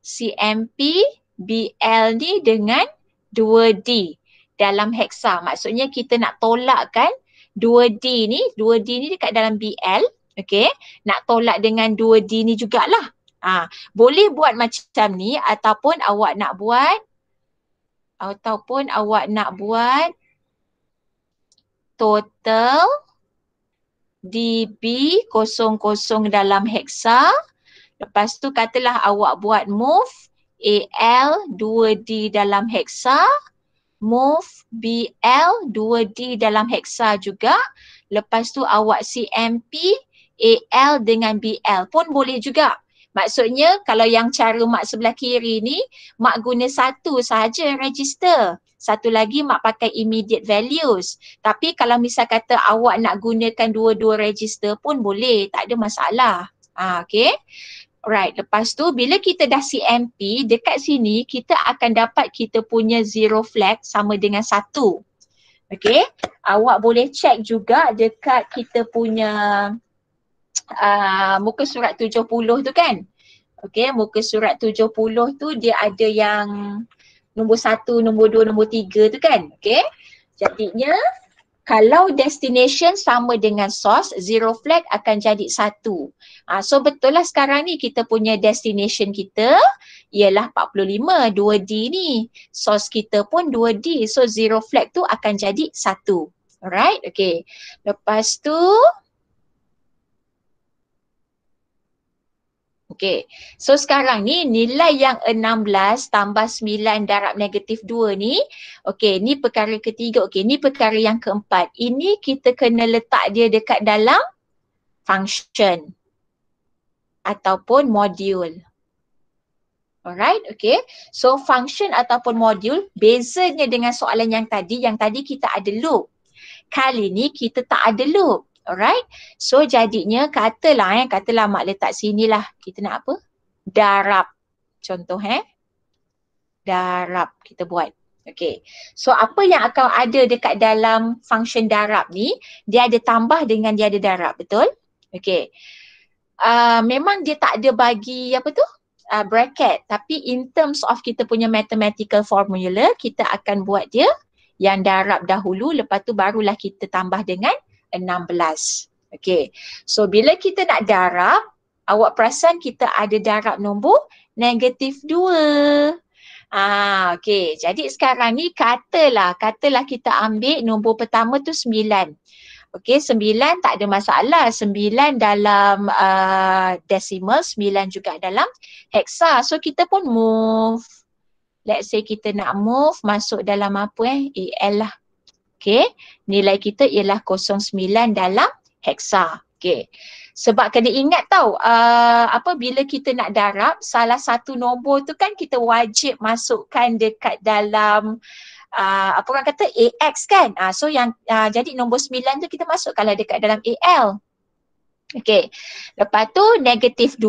CMP BL ni dengan 2D dalam heksa. Maksudnya kita nak tolakkan 2D ni, 2D ni dekat dalam BL. Okey. Nak tolak dengan 2D ni jugalah. Ha. Boleh buat macam ni ataupun awak nak buat ataupun awak nak buat total DB kosong kosong dalam heksa. Lepas tu katalah awak buat move AL 2D dalam heksa. Move BL 2D dalam heksa juga. Lepas tu awak CMP AL dengan BL pun boleh juga. Maksudnya kalau yang cara mak sebelah kiri ni, mak guna satu sahaja register. Satu lagi mak pakai immediate values. Tapi kalau misal kata awak nak gunakan dua-dua register pun boleh, tak ada masalah. Ha, okay. Right, lepas tu bila kita dah CMP dekat sini kita akan dapat kita punya zero flag sama dengan satu. Okay, awak boleh check juga dekat kita punya uh, muka surat 70 tu kan. Okay, muka surat 70 tu dia ada yang nombor satu, nombor dua, nombor tiga tu kan. Okay. Jadinya kalau destination sama dengan source, zero flag akan jadi satu. Ha, so betul lah sekarang ni kita punya destination kita ialah 45, 2D ni. Source kita pun 2D. So zero flag tu akan jadi satu. Alright, okay. Lepas tu Okay. So sekarang ni nilai yang 16 tambah 9 darab negatif 2 ni. Okay. Ni perkara ketiga. Okay. Ni perkara yang keempat. Ini kita kena letak dia dekat dalam function ataupun modul. Alright, okay. So function ataupun modul bezanya dengan soalan yang tadi, yang tadi kita ada loop. Kali ni kita tak ada loop. Alright. So jadinya katalah eh, katalah mak letak sini lah. Kita nak apa? Darab. Contoh eh. Darab kita buat. Okay. So apa yang akan ada dekat dalam function darab ni, dia ada tambah dengan dia ada darab. Betul? Okay. Uh, memang dia tak ada bagi apa tu? Uh, bracket. Tapi in terms of kita punya mathematical formula, kita akan buat dia yang darab dahulu. Lepas tu barulah kita tambah dengan 16. Okay. So bila kita nak darab, awak perasan kita ada darab nombor negatif 2. Ah, okay. Jadi sekarang ni katalah, katalah kita ambil nombor pertama tu sembilan. Okay, sembilan tak ada masalah. Sembilan dalam uh, decimal, sembilan juga dalam heksa. So kita pun move. Let's say kita nak move masuk dalam apa eh? EL lah. Okey, nilai kita ialah 0.9 dalam heksa. Okey. Sebab kena ingat tau uh, apa bila kita nak darab salah satu nombor tu kan kita wajib masukkan dekat dalam uh, apa orang kata AX kan. Uh, so yang uh, jadi nombor 9 tu kita masukkanlah dekat dalam AL. Okey. Lepas tu negatif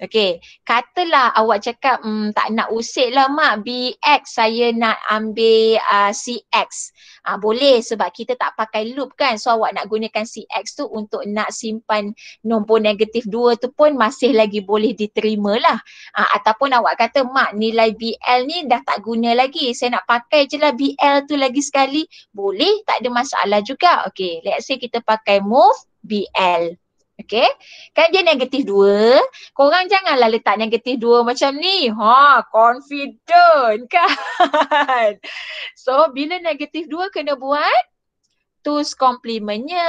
Okay, katalah awak cakap mm, tak nak usik lah mak BX saya nak ambil uh, ah, CX. Uh, ah, boleh sebab kita tak pakai loop kan. So awak nak gunakan CX tu untuk nak simpan nombor negatif 2 tu pun masih lagi boleh diterima lah. Uh, ataupun awak kata mak nilai BL ni dah tak guna lagi. Saya nak pakai je lah BL tu lagi sekali. Boleh tak ada masalah juga. Okay, let's say kita pakai move BL. Okay. Kan dia negatif dua. Korang janganlah letak negatif dua macam ni. Ha, confident kan. so, bila negatif dua kena buat, tools complementnya.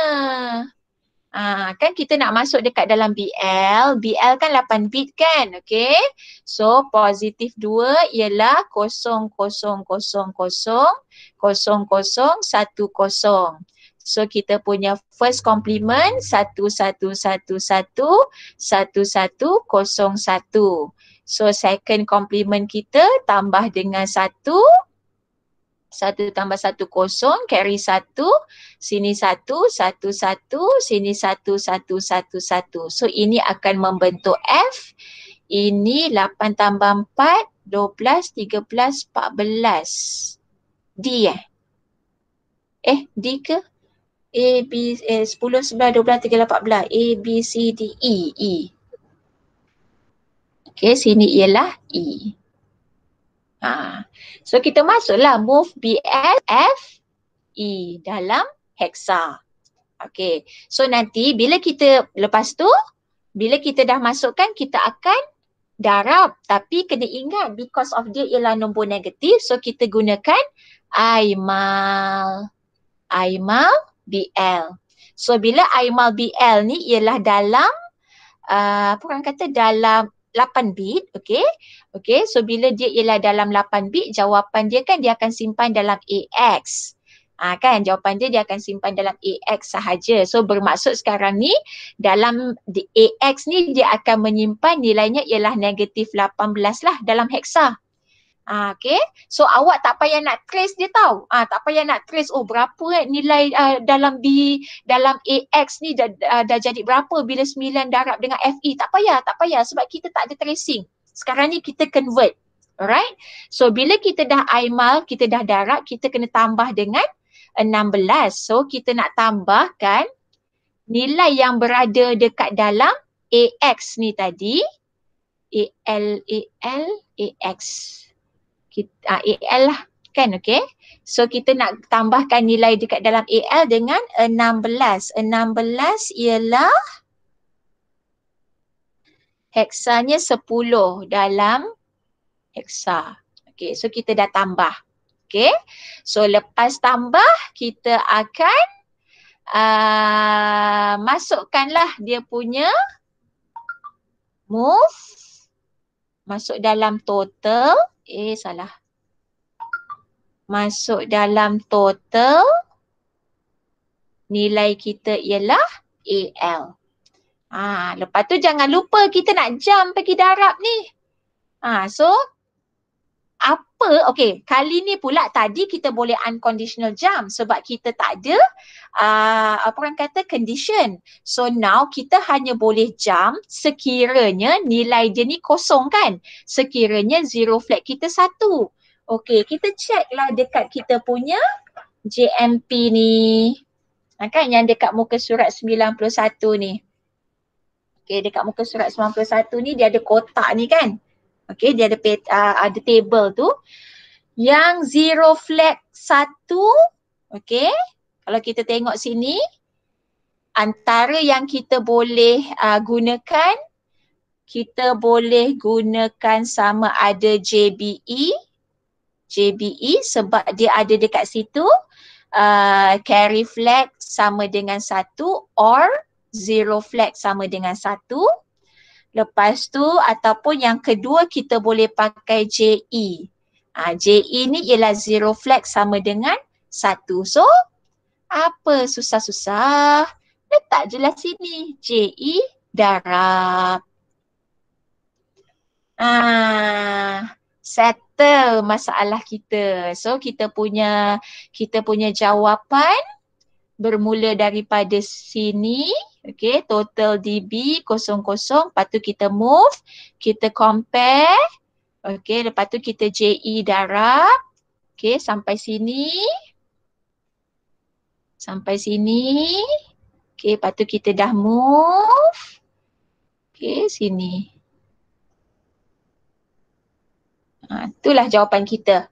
Ha, kan kita nak masuk dekat dalam BL. BL kan 8 bit kan. Okay. So, positif dua ialah kosong, kosong, kosong, kosong, kosong, kosong, satu, kosong. So kita punya first complement satu satu satu satu satu satu kosong satu. So second complement kita tambah dengan satu satu tambah satu kosong, carry satu, sini satu, satu satu, sini satu, satu satu satu. So ini akan membentuk F. Ini lapan tambah empat dua 4, 12, 13, 14. D eh? Eh, D ke? A, B, eh, 10, 11, 12, 13, 14. A, B, C, D, E, E. Okay, sini ialah E. Ha. So kita masuklah move B, F, F, E dalam heksa. Okay, so nanti bila kita lepas tu, bila kita dah masukkan, kita akan darab. Tapi kena ingat because of dia ialah nombor negatif. So kita gunakan aimal aimal BL. So bila Aimal BL ni ialah dalam uh, apa orang kata dalam 8 bit, okay? Okay, so bila dia ialah dalam 8 bit, jawapan dia kan dia akan simpan dalam AX. Ha, ah, kan jawapan dia dia akan simpan dalam AX sahaja. So bermaksud sekarang ni dalam AX ni dia akan menyimpan nilainya ialah negatif 18 lah dalam heksa. Ah, okay. So awak tak payah nak trace dia tau. Ah, tak payah nak trace oh berapa eh, nilai uh, dalam B, dalam AX ni dah, uh, dah jadi berapa bila 9 darab dengan FE. Tak payah, tak payah sebab kita tak ada tracing. Sekarang ni kita convert. Alright. So bila kita dah aimal kita dah darab, kita kena tambah dengan 16. So kita nak tambahkan nilai yang berada dekat dalam AX ni tadi. AL, AL, AX kita, uh, AL lah kan okay. So kita nak tambahkan nilai dekat dalam AL dengan 16. 16 ialah heksanya 10 dalam heksa. Okay so kita dah tambah. Okay. So lepas tambah kita akan uh, masukkanlah dia punya move masuk dalam total eh salah. Masuk dalam total nilai kita ialah AL. Ah lepas tu jangan lupa kita nak jump pergi darab ni. Ha, so apa okay kali ni pula tadi kita boleh unconditional jump sebab kita tak ada uh, apa orang kata condition so now kita hanya boleh jump sekiranya nilai dia ni kosong kan sekiranya zero flag kita satu okay kita check lah dekat kita punya JMP ni kan yang dekat muka surat 91 ni Okay dekat muka surat 91 ni dia ada kotak ni kan Okay, dia ada uh, ada table tu. Yang zero flag satu, okay. Kalau kita tengok sini, antara yang kita boleh uh, gunakan, kita boleh gunakan sama ada JBE, JBE sebab dia ada dekat situ, uh, carry flag sama dengan satu or zero flag sama dengan satu. Lepas tu ataupun yang kedua kita boleh pakai JE. Ha, ah, JE ni ialah zero flex sama dengan satu. So apa susah-susah? Letak je lah sini. JE darab. Ah, settle masalah kita. So kita punya kita punya jawapan bermula daripada sini okey total db kosong kosong lepas tu kita move kita compare okey lepas tu kita je darab okey sampai sini sampai sini okey lepas tu kita dah move okey sini ha, itulah jawapan kita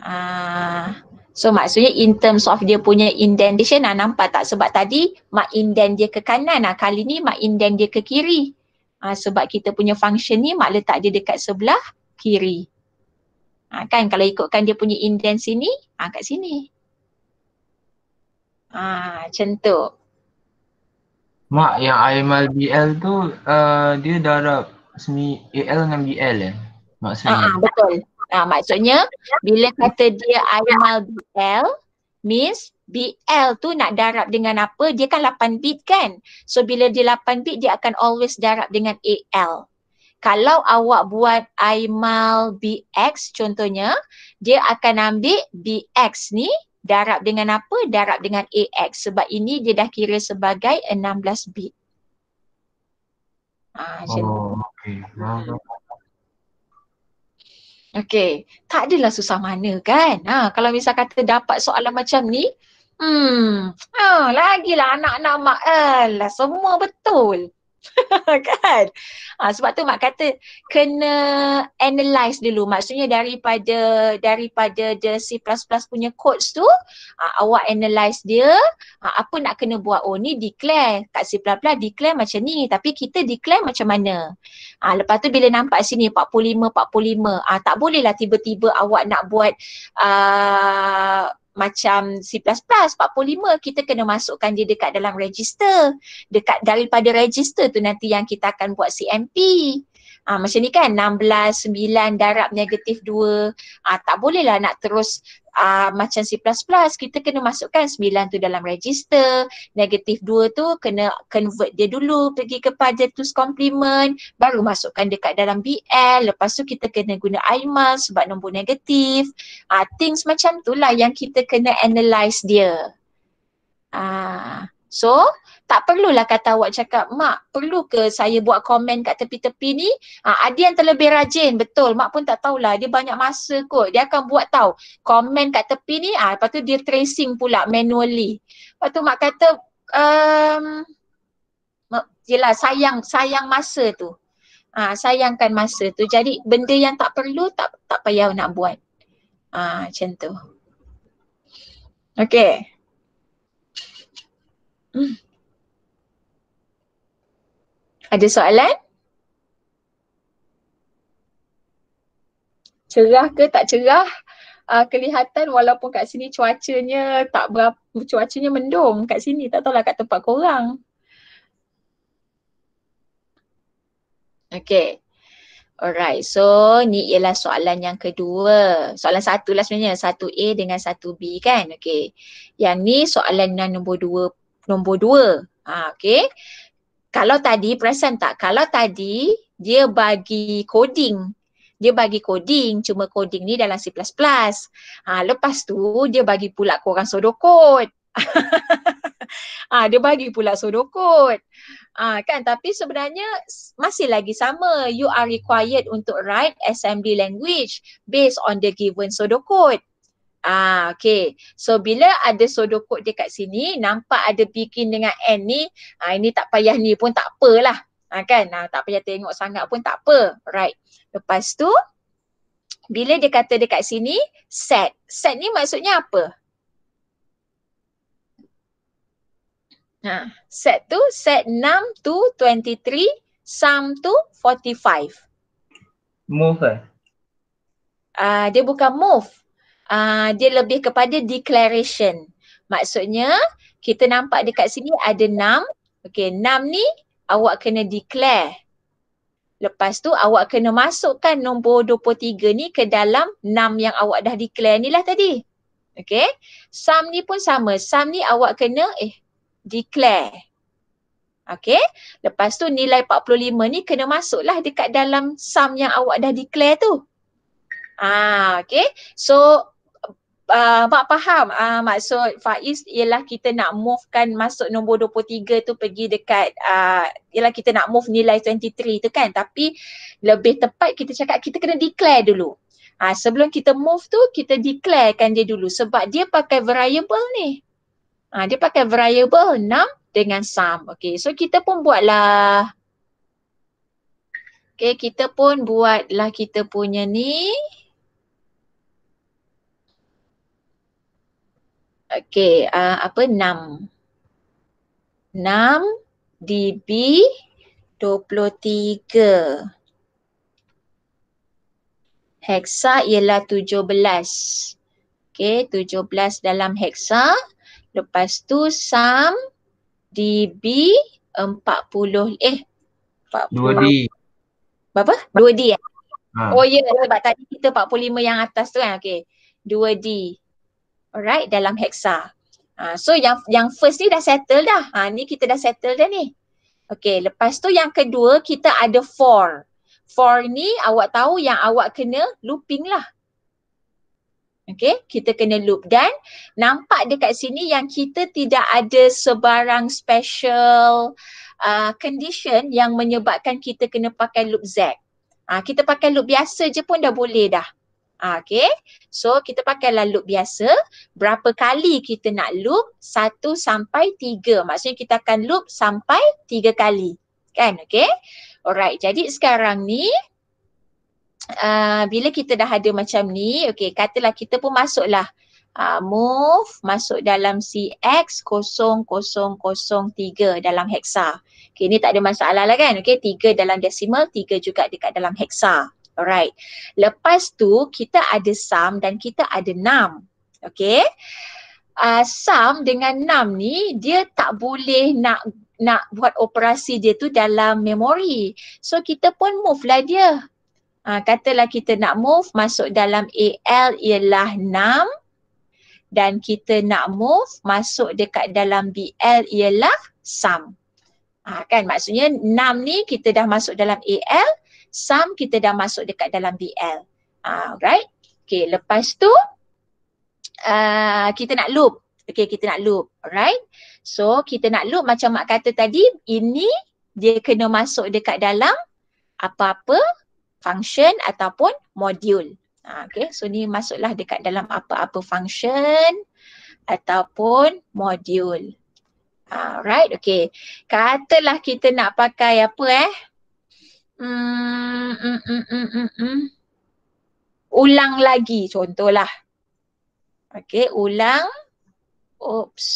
ah So maksudnya in terms of dia punya indentation lah nampak tak sebab tadi mak indent dia ke kanan lah kali ni mak indent dia ke kiri ha, sebab kita punya function ni mak letak dia dekat sebelah kiri ha, kan kalau ikutkan dia punya indent sini ha, kat sini Ah, ha, centuk Mak yang IML BL tu uh, dia darab semi AL dengan BL eh? Maksudnya. betul. Ah, maksudnya bila kata dia I IML BL means BL tu nak darab dengan apa? Dia kan 8 bit kan? So bila dia 8 bit dia akan always darab dengan AL. Kalau awak buat I IML BX contohnya, dia akan ambil BX ni darab dengan apa? Darab dengan AX sebab ini dia dah kira sebagai 16 bit. Ah, oh, okay. Okay, tak adalah susah mana kan? Ha, kalau misal kata dapat soalan macam ni, hmm, ha, lagilah anak-anak mak, alah semua betul. kan? Ha, sebab tu mak kata kena analyze dulu. Maksudnya daripada daripada the C++ punya codes tu, ha, awak analyze dia, ha, apa nak kena buat? Oh ni declare. Kat C++ declare macam ni. Tapi kita declare macam mana? Ha, lepas tu bila nampak sini 45, 45. Ha, tak boleh lah tiba-tiba awak nak buat uh, macam C++ 45 kita kena masukkan dia dekat dalam register dekat daripada register tu nanti yang kita akan buat CMP Aa, ah, macam ni kan 16, 9 darab negatif 2 Aa, ah, tak bolehlah nak terus Uh, macam C++ kita kena masukkan 9 tu dalam register negatif 2 tu kena convert dia dulu pergi kepada tu complement baru masukkan dekat dalam BL lepas tu kita kena guna IMAL sebab nombor negatif uh, things macam tu lah yang kita kena analyze dia uh, So tak perlulah kata awak cakap mak perlu ke saya buat komen kat tepi-tepi ni ha, Ada yang terlebih rajin betul mak pun tak tahulah dia banyak masa kot dia akan buat tahu Komen kat tepi ni ha, lepas tu dia tracing pula manually Lepas tu mak kata um, Yelah sayang sayang masa tu ha, Sayangkan masa tu jadi benda yang tak perlu tak tak payah nak buat ha, Macam tu Okay ada soalan? Cerah ke tak cerah? Uh, kelihatan walaupun kat sini cuacanya tak berapa, cuacanya mendung kat sini. Tak tahulah kat tempat korang. Okay. Alright, so ni ialah soalan yang kedua. Soalan satu lah sebenarnya, satu A dengan satu B kan? Okay. Yang ni soalan nombor dua nombor dua. Ha, okay. Kalau tadi, perasan tak? Kalau tadi, dia bagi coding. Dia bagi coding, cuma coding ni dalam C++. Ha, lepas tu, dia bagi pula korang sodokot. ha, dia bagi pula sodokot. Ha, kan? Tapi sebenarnya masih lagi sama. You are required untuk write assembly language based on the given sodokot. Ah, okay. So bila ada sodokot dekat sini, nampak ada begin dengan end ni, ah, ini tak payah ni pun tak apalah. Ha, kan? Ha, tak payah tengok sangat pun tak apa. Right. Lepas tu, bila dia kata dekat sini, set. Set ni maksudnya apa? Ha, set tu, set 6 to 23, sum to 45. Move eh? Uh, dia bukan move. Ah, dia lebih kepada declaration. Maksudnya kita nampak dekat sini ada enam. Okay enam ni awak kena declare. Lepas tu awak kena masukkan nombor 23 ni ke dalam enam yang awak dah declare ni lah tadi. Okay. Sum ni pun sama. Sum ni awak kena eh declare. Okay. Lepas tu nilai 45 ni kena masuklah dekat dalam sum yang awak dah declare tu. Ah, okay. So uh, ah, Mak faham uh, maksud Faiz ialah kita nak move kan masuk nombor 23 tu pergi dekat uh, ialah kita nak move nilai 23 tu kan tapi lebih tepat kita cakap kita kena declare dulu. Ha, sebelum kita move tu kita declare kan dia dulu sebab dia pakai variable ni. Ha, dia pakai variable 6 dengan sum. Okay so kita pun buatlah Okay kita pun buatlah kita punya ni. Okey, uh, apa? 6. 6 dB 23. Heksa ialah 17. Okey, 17 dalam heksa. Lepas tu sum dB 40. Eh, 40. 2D. Berapa? 2D eh? Ha. Oh ya, yeah, sebab tadi kita 45 yang atas tu kan. Okey, 2D alright dalam heksa. Ha, so yang yang first ni dah settle dah. Ha, ni kita dah settle dah ni. Okay lepas tu yang kedua kita ada for. For ni awak tahu yang awak kena looping lah. Okay kita kena loop dan nampak dekat sini yang kita tidak ada sebarang special uh, condition yang menyebabkan kita kena pakai loop Z. Ha, kita pakai loop biasa je pun dah boleh dah. Ah, okay. So kita pakailah loop biasa. Berapa kali kita nak loop? Satu sampai tiga. Maksudnya kita akan loop sampai tiga kali. Kan? Okay. Alright. Jadi sekarang ni uh, bila kita dah ada macam ni. Okay. Katalah kita pun masuklah. Uh, move masuk dalam CX 0003 dalam heksa. Okay. Ni tak ada masalah lah kan? Okay. Tiga dalam decimal, tiga juga dekat dalam heksa. Alright. Lepas tu kita ada sum dan kita ada num. Okay. Uh, sum dengan num ni dia tak boleh nak nak buat operasi dia tu dalam memori. So kita pun move lah dia. Uh, katalah kita nak move masuk dalam AL ialah 6 dan kita nak move masuk dekat dalam BL ialah sum. Ha, kan maksudnya 6 ni kita dah masuk dalam AL, sum kita dah masuk dekat dalam BL. Ah, alright. Okay, lepas tu uh, kita nak loop. Okay, kita nak loop. Alright. So, kita nak loop macam Mak kata tadi, ini dia kena masuk dekat dalam apa-apa function ataupun modul. Ha, ah, okay, so ni masuklah dekat dalam apa-apa function ataupun modul. Alright, okay. Katalah kita nak pakai apa eh? Hmm, hmm, hmm, ulang lagi contohlah. Okey, ulang. Oops.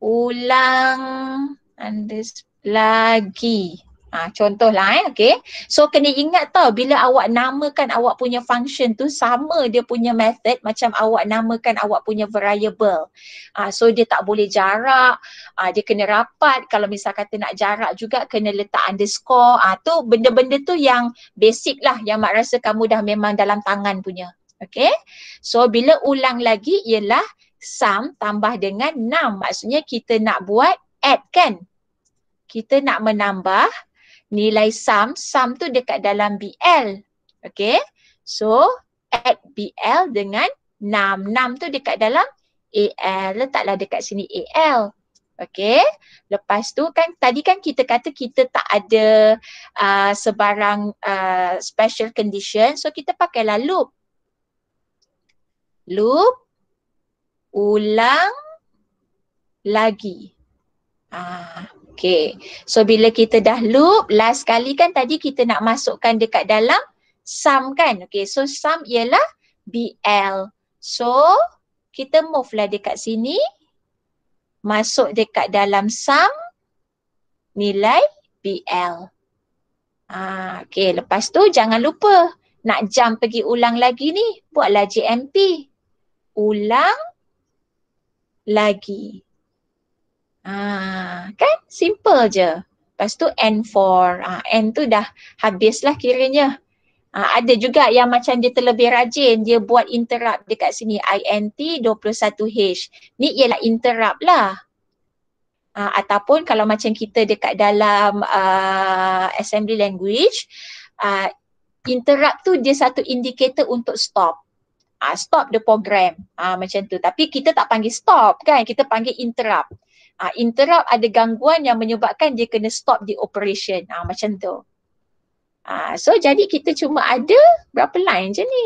Ulang and this lagi. Ha, contohlah eh. Okay. So kena ingat tau bila awak namakan awak punya function tu sama dia punya method macam awak namakan awak punya variable. Ha, so dia tak boleh jarak. Ha, dia kena rapat. Kalau misal kata nak jarak juga kena letak underscore. Ha, tu benda-benda tu yang basic lah yang mak rasa kamu dah memang dalam tangan punya. Okay. So bila ulang lagi ialah sum tambah dengan num. Maksudnya kita nak buat add kan kita nak menambah nilai sum, sum tu dekat dalam BL. Okay. So add BL dengan 6. 6 tu dekat dalam AL. Letaklah dekat sini AL. Okay. Lepas tu kan tadi kan kita kata kita tak ada uh, sebarang uh, special condition. So kita pakailah loop. Loop. Ulang. Lagi. Ah, Okay. So bila kita dah loop, last kali kan tadi kita nak masukkan dekat dalam sum kan. Okay. So sum ialah BL. So kita move lah dekat sini. Masuk dekat dalam sum nilai BL. Ah, okay. Lepas tu jangan lupa nak jump pergi ulang lagi ni. Buatlah JMP. Ulang lagi. Ah, kan simple je. Lepas tu N 4 uh, ah, N tu dah habislah kiranya. Uh, ada juga yang macam dia terlebih rajin, dia buat interrupt dekat sini INT 21H. Ni ialah interrupt lah. Uh, ataupun kalau macam kita dekat dalam uh, assembly language, uh, interrupt tu dia satu indikator untuk stop. Uh, stop the program uh, macam tu. Tapi kita tak panggil stop kan, kita panggil interrupt uh, interrupt ada gangguan yang menyebabkan dia kena stop di operation uh, macam tu. Uh, so jadi kita cuma ada berapa line je ni.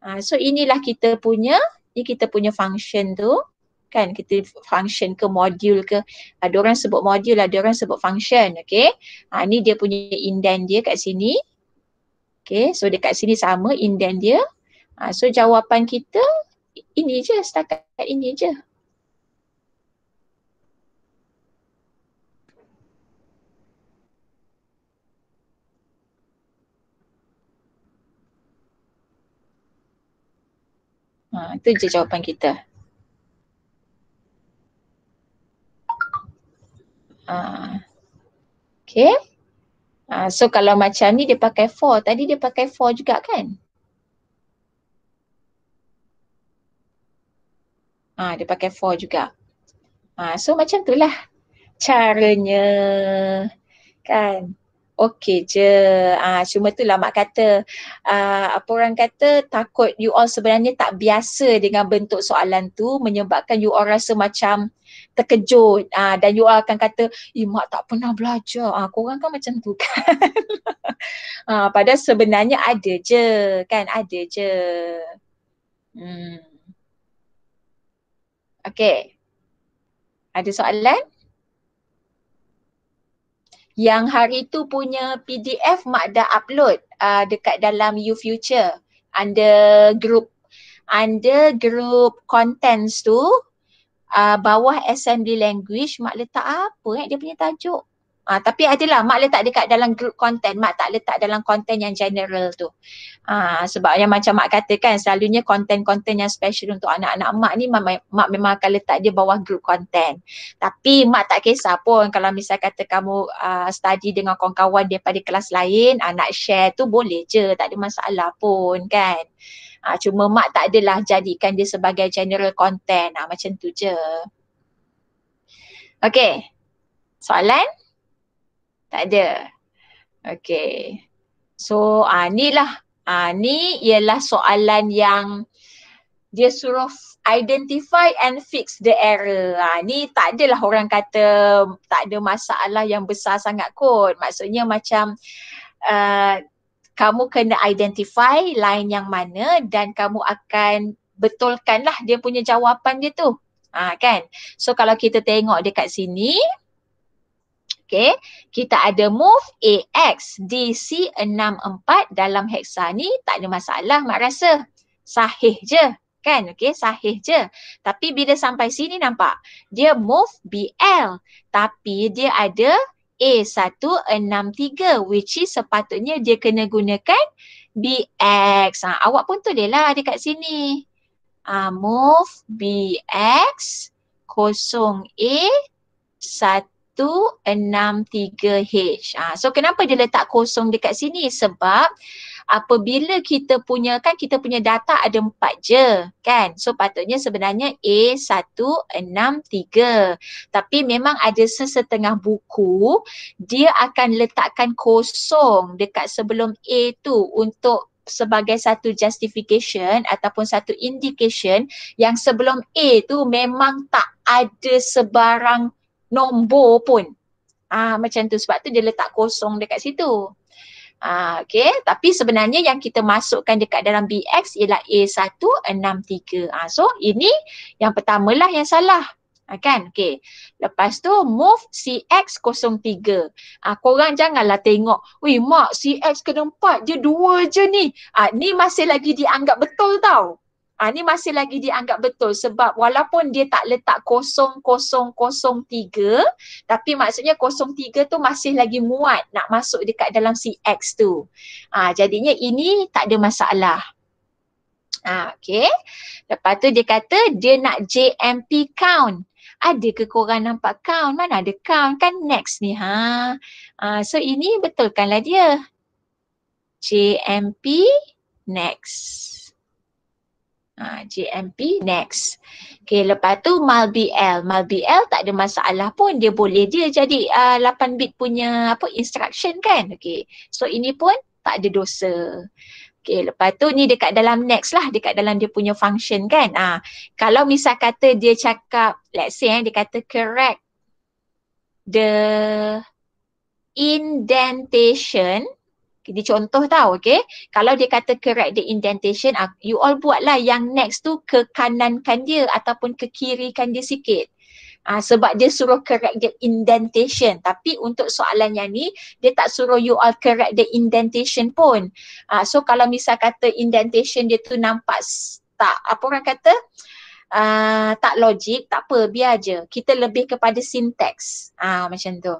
Uh, so inilah kita punya, ni kita punya function tu kan kita function ke modul ke ada orang sebut lah, ada orang sebut function Okay. ha ni dia punya indent dia kat sini Okay. so dekat sini sama indent dia ha, so jawapan kita ini je setakat ini je Ha, itu je jawapan kita. Ha. Okay. Ha, so kalau macam ni dia pakai for. Tadi dia pakai for juga kan? Ha, dia pakai for juga. Ha, so macam tu lah caranya. Kan? okay je. Ah, cuma tu lah mak kata, ah, apa orang kata takut you all sebenarnya tak biasa dengan bentuk soalan tu menyebabkan you all rasa macam terkejut ah, dan you all akan kata, eh mak tak pernah belajar. Ah, korang kan macam tu kan? ah, padahal sebenarnya ada je kan, ada je. Hmm. Okay. Ada soalan? yang hari tu punya PDF Mak dah upload uh, dekat dalam You Future under group under group contents tu uh, bawah assembly language Mak letak apa eh dia punya tajuk Ah, tapi adalah mak letak dekat dalam group content, mak tak letak dalam content yang general tu. Ah, sebab yang macam mak katakan selalunya content-content yang special untuk anak-anak mak ni mak, mak memang akan letak dia bawah group content. Tapi mak tak kisah pun kalau misalnya kata kamu uh, study dengan kawan-kawan daripada kelas lain, anak uh, share tu boleh je, tak ada masalah pun kan. Ah, cuma mak tak adalah jadikan dia sebagai general content. Ah, macam tu je. Okay. Soalan? Tak ada. Okay. So ah, ni lah. Ah, ni ialah soalan yang dia suruh identify and fix the error. Ah, ni tak adalah orang kata tak ada masalah yang besar sangat kot. Maksudnya macam uh, kamu kena identify line yang mana dan kamu akan betulkanlah dia punya jawapan dia tu. Ah, kan? So kalau kita tengok dekat sini, Okay, kita ada move AX DC64 dalam heksa ni tak ada masalah Mak rasa. Sahih je kan Okay, sahih je tapi bila sampai sini nampak dia move BL tapi dia ada A163 which is sepatutnya dia kena gunakan BX ha, awak pun tu lah ada sini ha, move BX 0A iaitu 63H. Ha, so kenapa dia letak kosong dekat sini? Sebab apabila kita punya, kan kita punya data ada empat je kan. So patutnya sebenarnya A163. Tapi memang ada sesetengah buku dia akan letakkan kosong dekat sebelum A tu untuk sebagai satu justification ataupun satu indication yang sebelum A tu memang tak ada sebarang nombor pun. Ah macam tu sebab tu dia letak kosong dekat situ. Ah okey tapi sebenarnya yang kita masukkan dekat dalam BX ialah A163. Ah so ini yang pertamalah yang salah. Ah, kan? Okey. Lepas tu move CX03. Ah korang janganlah tengok, "Wei mak CX ke 4 je dua je ni." Ah ni masih lagi dianggap betul tau. Ha, ni masih lagi dianggap betul sebab walaupun dia tak letak kosong kosong kosong tiga, tapi maksudnya kosong tiga tu masih lagi muat nak masuk dekat dalam X tu. Ha, jadinya ini tak ada masalah. Ha, okay. Lepas tu dia kata dia nak JMP count. Ada ke korang nampak count? Mana ada count? Kan next ni. Ha. ha so ini betulkanlah dia. JMP next. Ha, GMP next. Okay, lepas tu mal BL. Mal BL tak ada masalah pun dia boleh dia jadi uh, 8 bit punya apa instruction kan. Okay, so ini pun tak ada dosa. Okay, lepas tu ni dekat dalam next lah, dekat dalam dia punya function kan. Ah, ha, kalau misal kata dia cakap, let's say eh, dia kata correct the indentation dia contoh tau, okay. Kalau dia kata correct the indentation, ah, you all buatlah yang next tu ke kanankan dia ataupun ke kirikan dia sikit. Uh, sebab dia suruh correct the indentation. Tapi untuk soalan yang ni, dia tak suruh you all correct the indentation pun. Uh, so kalau misal kata indentation dia tu nampak tak, apa orang kata? Uh, tak logik, tak apa, biar je. Kita lebih kepada syntax. Uh, macam tu.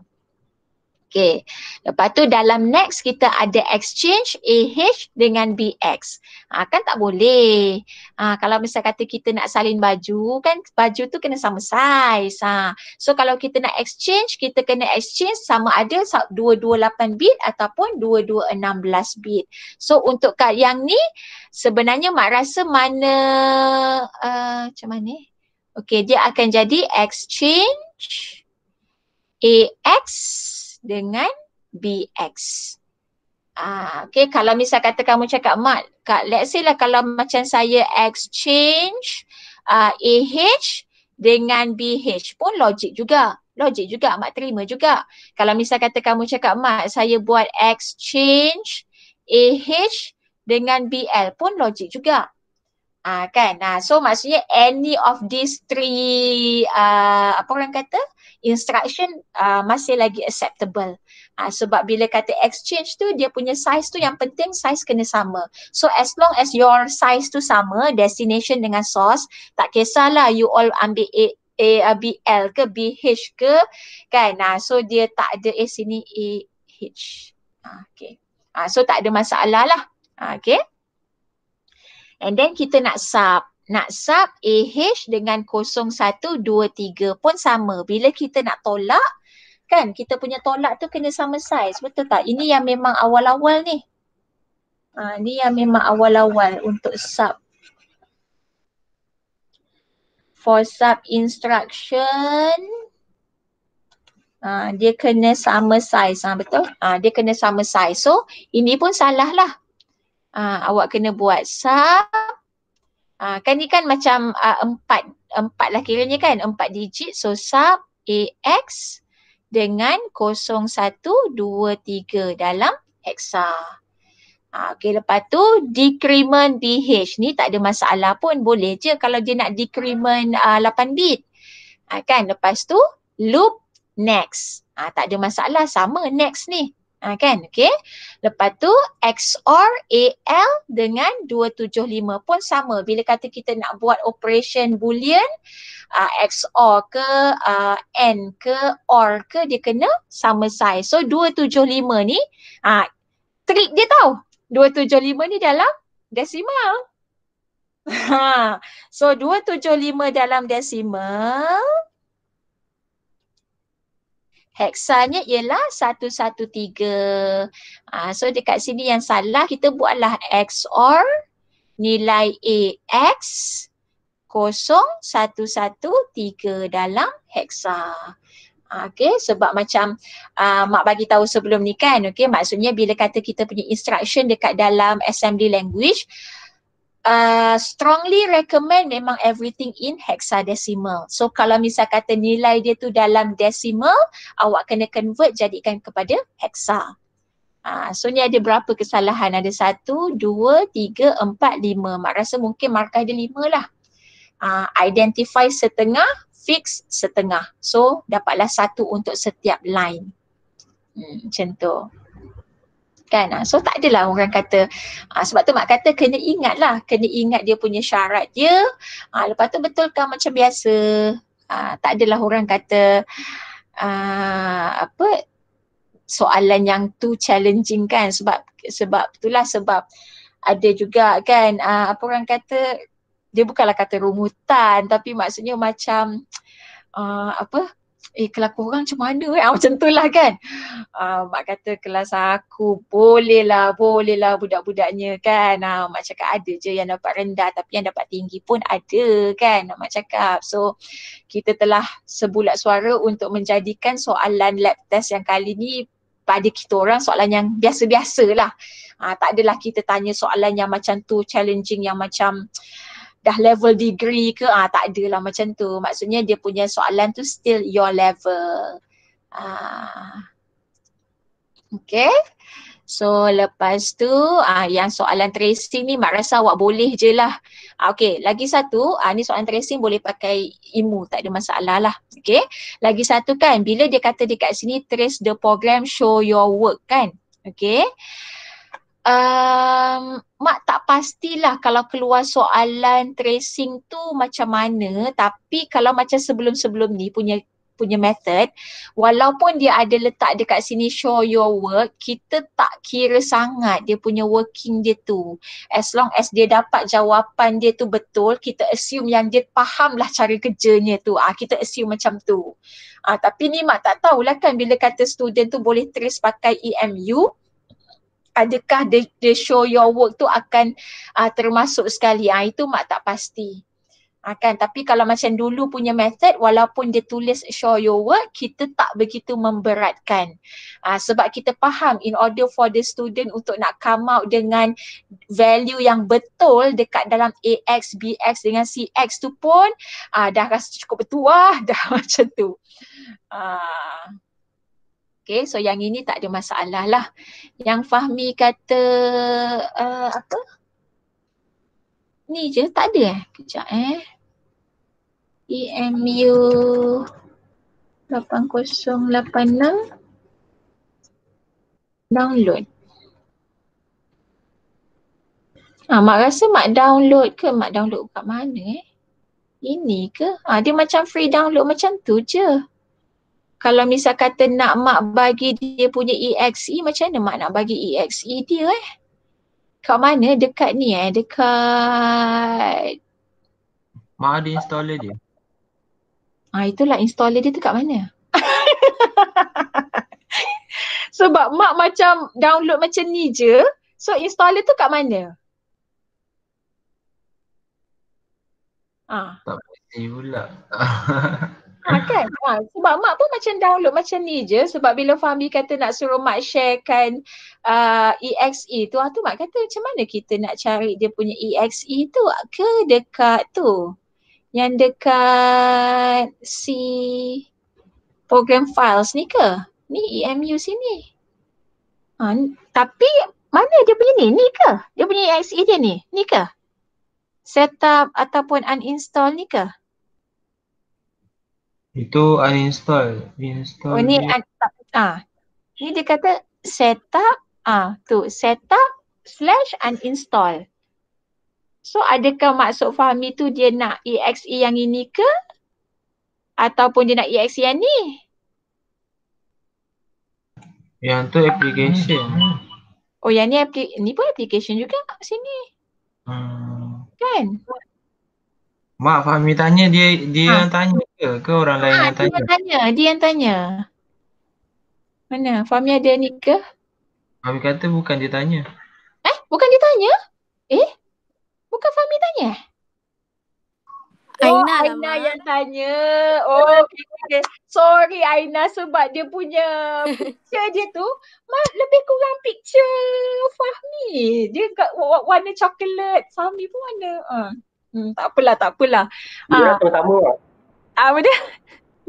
Okay. Lepas tu dalam next kita ada exchange AH dengan BX. Ha, kan tak boleh. Ha, kalau misalnya kata kita nak salin baju kan baju tu kena sama size. Ha. So kalau kita nak exchange kita kena exchange sama ada 228 bit ataupun 2216 bit. So untuk kat yang ni sebenarnya mak rasa mana uh, macam mana? Okay dia akan jadi exchange AX dengan BX. Ah, okay, kalau misal kata kamu cakap, Mak, kat, let's say lah kalau macam saya exchange uh, AH dengan BH pun logik juga. Logik juga, Mak terima juga. Kalau misal kata kamu cakap, Mak, saya buat exchange AH dengan BL pun logik juga. Ah uh, kan. Nah, so maksudnya any of these three uh, apa orang kata instruction uh, masih lagi acceptable. Ah uh, sebab bila kata exchange tu dia punya size tu yang penting size kena sama. So as long as your size tu sama destination dengan source tak kisahlah you all ambil A, A, A ah, B L ke B H ke kan. Nah, so dia tak ada eh sini A H. Ah uh, okay. Ah uh, so tak ada masalah lah. Uh, okay. And then kita nak sub. Nak sub AH dengan 0123 pun sama. Bila kita nak tolak, kan kita punya tolak tu kena sama size. Betul tak? Ini yang memang awal-awal ni. Ha, ini yang memang awal-awal untuk sub. For sub instruction, ha, dia kena sama size. Ha, betul? Ha, dia kena sama size. So, ini pun salah lah uh, awak kena buat sub uh, kan ni kan macam uh, empat empat lah kiranya kan empat digit so sub AX dengan 0123 dalam hexa. Uh, okay lepas tu decrement BH ni tak ada masalah pun boleh je kalau dia nak decrement uh, 8 bit. Uh, kan lepas tu loop next. ha, tak ada masalah sama next ni. Ha, kan? Okey. Lepas tu XOR AL dengan 275 pun sama. Bila kata kita nak buat operation boolean, uh, ah, XOR ke uh, N ke OR ke dia kena sama size. So 275 ni uh, trick dia tahu. 275 ni dalam decimal. Ha. So 275 dalam decimal Heksanya ialah 113. Ah, so dekat sini yang salah kita buatlah XOR nilai AX 0113 dalam heksa. Ah, okay sebab macam uh, Mak bagi tahu sebelum ni kan okay maksudnya bila kata kita punya instruction dekat dalam assembly language Uh, strongly recommend memang everything in hexadecimal. So kalau misal kata nilai dia tu dalam decimal, awak kena convert jadikan kepada hexa. Uh, so ni ada berapa kesalahan? Ada satu, dua, tiga, empat, lima. Mak rasa mungkin markah dia lima lah. Uh, identify setengah, fix setengah. So dapatlah satu untuk setiap line. Hmm, macam tu kan ha, so tak adalah orang kata ha, sebab tu mak kata kena ingat lah, kena ingat dia punya syarat dia ha, lepas tu betul betulkan macam biasa ha, tak adalah orang kata ha, apa soalan yang tu challenging kan sebab sebab itulah sebab ada juga kan ha, apa orang kata dia bukanlah kata rumutan tapi maksudnya macam Uh, apa eh kelas korang macam mana eh? Ah, macam tu lah kan. Uh, mak kata kelas aku boleh lah, boleh lah budak-budaknya kan. Uh, mak cakap ada je yang dapat rendah tapi yang dapat tinggi pun ada kan. Mak cakap. So kita telah sebulat suara untuk menjadikan soalan lab test yang kali ni pada kita orang soalan yang biasa-biasa lah. Uh, tak adalah kita tanya soalan yang macam tu challenging yang macam dah level degree ke ah tak adalah macam tu maksudnya dia punya soalan tu still your level ah okay So lepas tu ah yang soalan tracing ni mak rasa awak boleh je lah. Ah, okay lagi satu ah ni soalan tracing boleh pakai imu tak ada masalah lah. Okay lagi satu kan bila dia kata dekat sini trace the program show your work kan. Okay um, Mak tak pastilah kalau keluar soalan tracing tu macam mana tapi kalau macam sebelum-sebelum ni punya punya method walaupun dia ada letak dekat sini show your work kita tak kira sangat dia punya working dia tu as long as dia dapat jawapan dia tu betul kita assume yang dia faham lah cara kerjanya tu ah ha, kita assume macam tu ah ha, tapi ni mak tak tahulah kan bila kata student tu boleh trace pakai EMU adakah the, the show your work tu akan uh, termasuk sekali. Ha, itu mak tak pasti. Akan ah, ha, tapi kalau macam dulu punya method walaupun dia tulis show your work kita tak begitu memberatkan. Ha, sebab kita faham in order for the student untuk nak come out dengan value yang betul dekat dalam AX, BX dengan CX tu pun ha, dah rasa cukup bertuah dah macam tu. Ha. Okay, so yang ini tak ada masalah lah. Yang Fahmi kata uh, apa? Ni je tak ada eh? Kejap eh. EMU 8086 download. Ha, mak rasa mak download ke? Mak download kat mana eh? Ini ke? Ha, dia macam free download macam tu je kalau misal kata nak mak bagi dia punya EXE e, macam mana mak nak bagi EXE e dia eh? Kat mana? Dekat ni eh? Dekat Mak ada installer dia. Ah ha, itulah installer dia tu kat mana? Sebab mak macam download macam ni je. So installer tu kat mana? Ah. Ha. Tak pasti pula. Ha, kan? Ha, sebab mak pun macam download macam ni je sebab bila Fahmi kata nak suruh mak sharekan uh, EXE e tu, ah, tu mak kata macam mana kita nak cari dia punya EXE e tu ke dekat tu yang dekat si program files ni ke? Ni EMU sini. Ha, tapi mana dia punya ni? Ni ke? Dia punya EXE e dia ni? Ni ke? Setup ataupun uninstall ni ke? Itu uninstall. Install oh ni ah. Ni dia kata setup ah ha. tu setup slash uninstall. So adakah maksud Fahmi tu dia nak exe e yang ini ke? Ataupun dia nak exe e yang ni? Yang tu application. Oh yang ni apli- ni pun application juga kat sini. Hmm. Kan? Mak Fahmi tanya dia dia ha. tanya tanya ke orang lain yang tanya? Ah, dia yang tanya, dia yang tanya. Mana? Fahmi ada nik ke? Fahmi kata bukan dia tanya. Eh? Bukan dia tanya? Eh? Bukan Fahmi tanya? Aina oh, lah, Aina lah, yang tanya. Oh, okay. okay Sorry Aina sebab dia punya picture dia tu mak, lebih kurang picture Fahmi. Dia kat warna coklat. Fahmi pun warna. Uh. Hmm, tak apalah, tak apalah. Dia uh. Ah. sama-sama. Lah apa dia?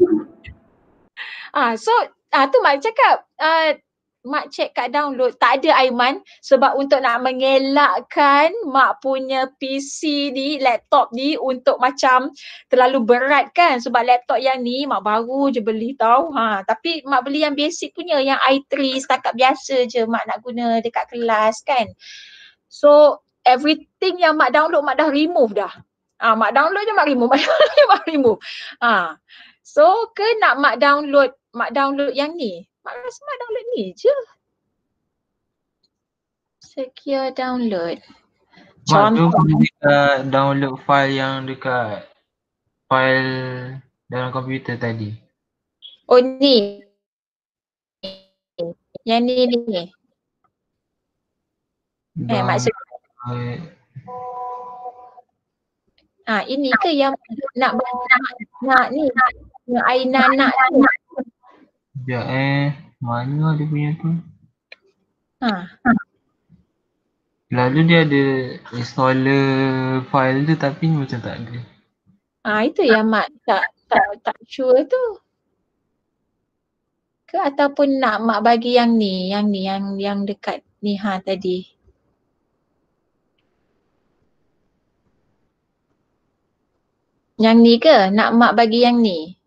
ah, so ah tu mak cakap uh, mak check kat download tak ada Aiman sebab untuk nak mengelakkan mak punya PC ni laptop ni untuk macam terlalu berat kan sebab laptop yang ni mak baru je beli tau ha tapi mak beli yang basic punya yang i3 setakat biasa je mak nak guna dekat kelas kan so everything yang mak download mak dah remove dah Ah, mak download je mak remove, mak download je mak remove. Ah. So ke nak mak download, mak download yang ni? Mak rasa mak download ni je. Secure download. Mak Contoh. kita download file yang dekat file dalam komputer tadi. Oh ni. Yang ni ni. Download. Eh maksud Ha, ini ke yang nak nak, nak ni yang Aina nak ni. Ya eh, mana dia punya tu? Ha. Lalu dia ada installer file tu tapi ni macam tak ada. Ha, itu yang Mak tak, tak, tak sure tu. Ke ataupun nak Mak bagi yang ni, yang ni, yang yang dekat ni ha tadi. Yang ni ke? Nak Mak bagi yang ni?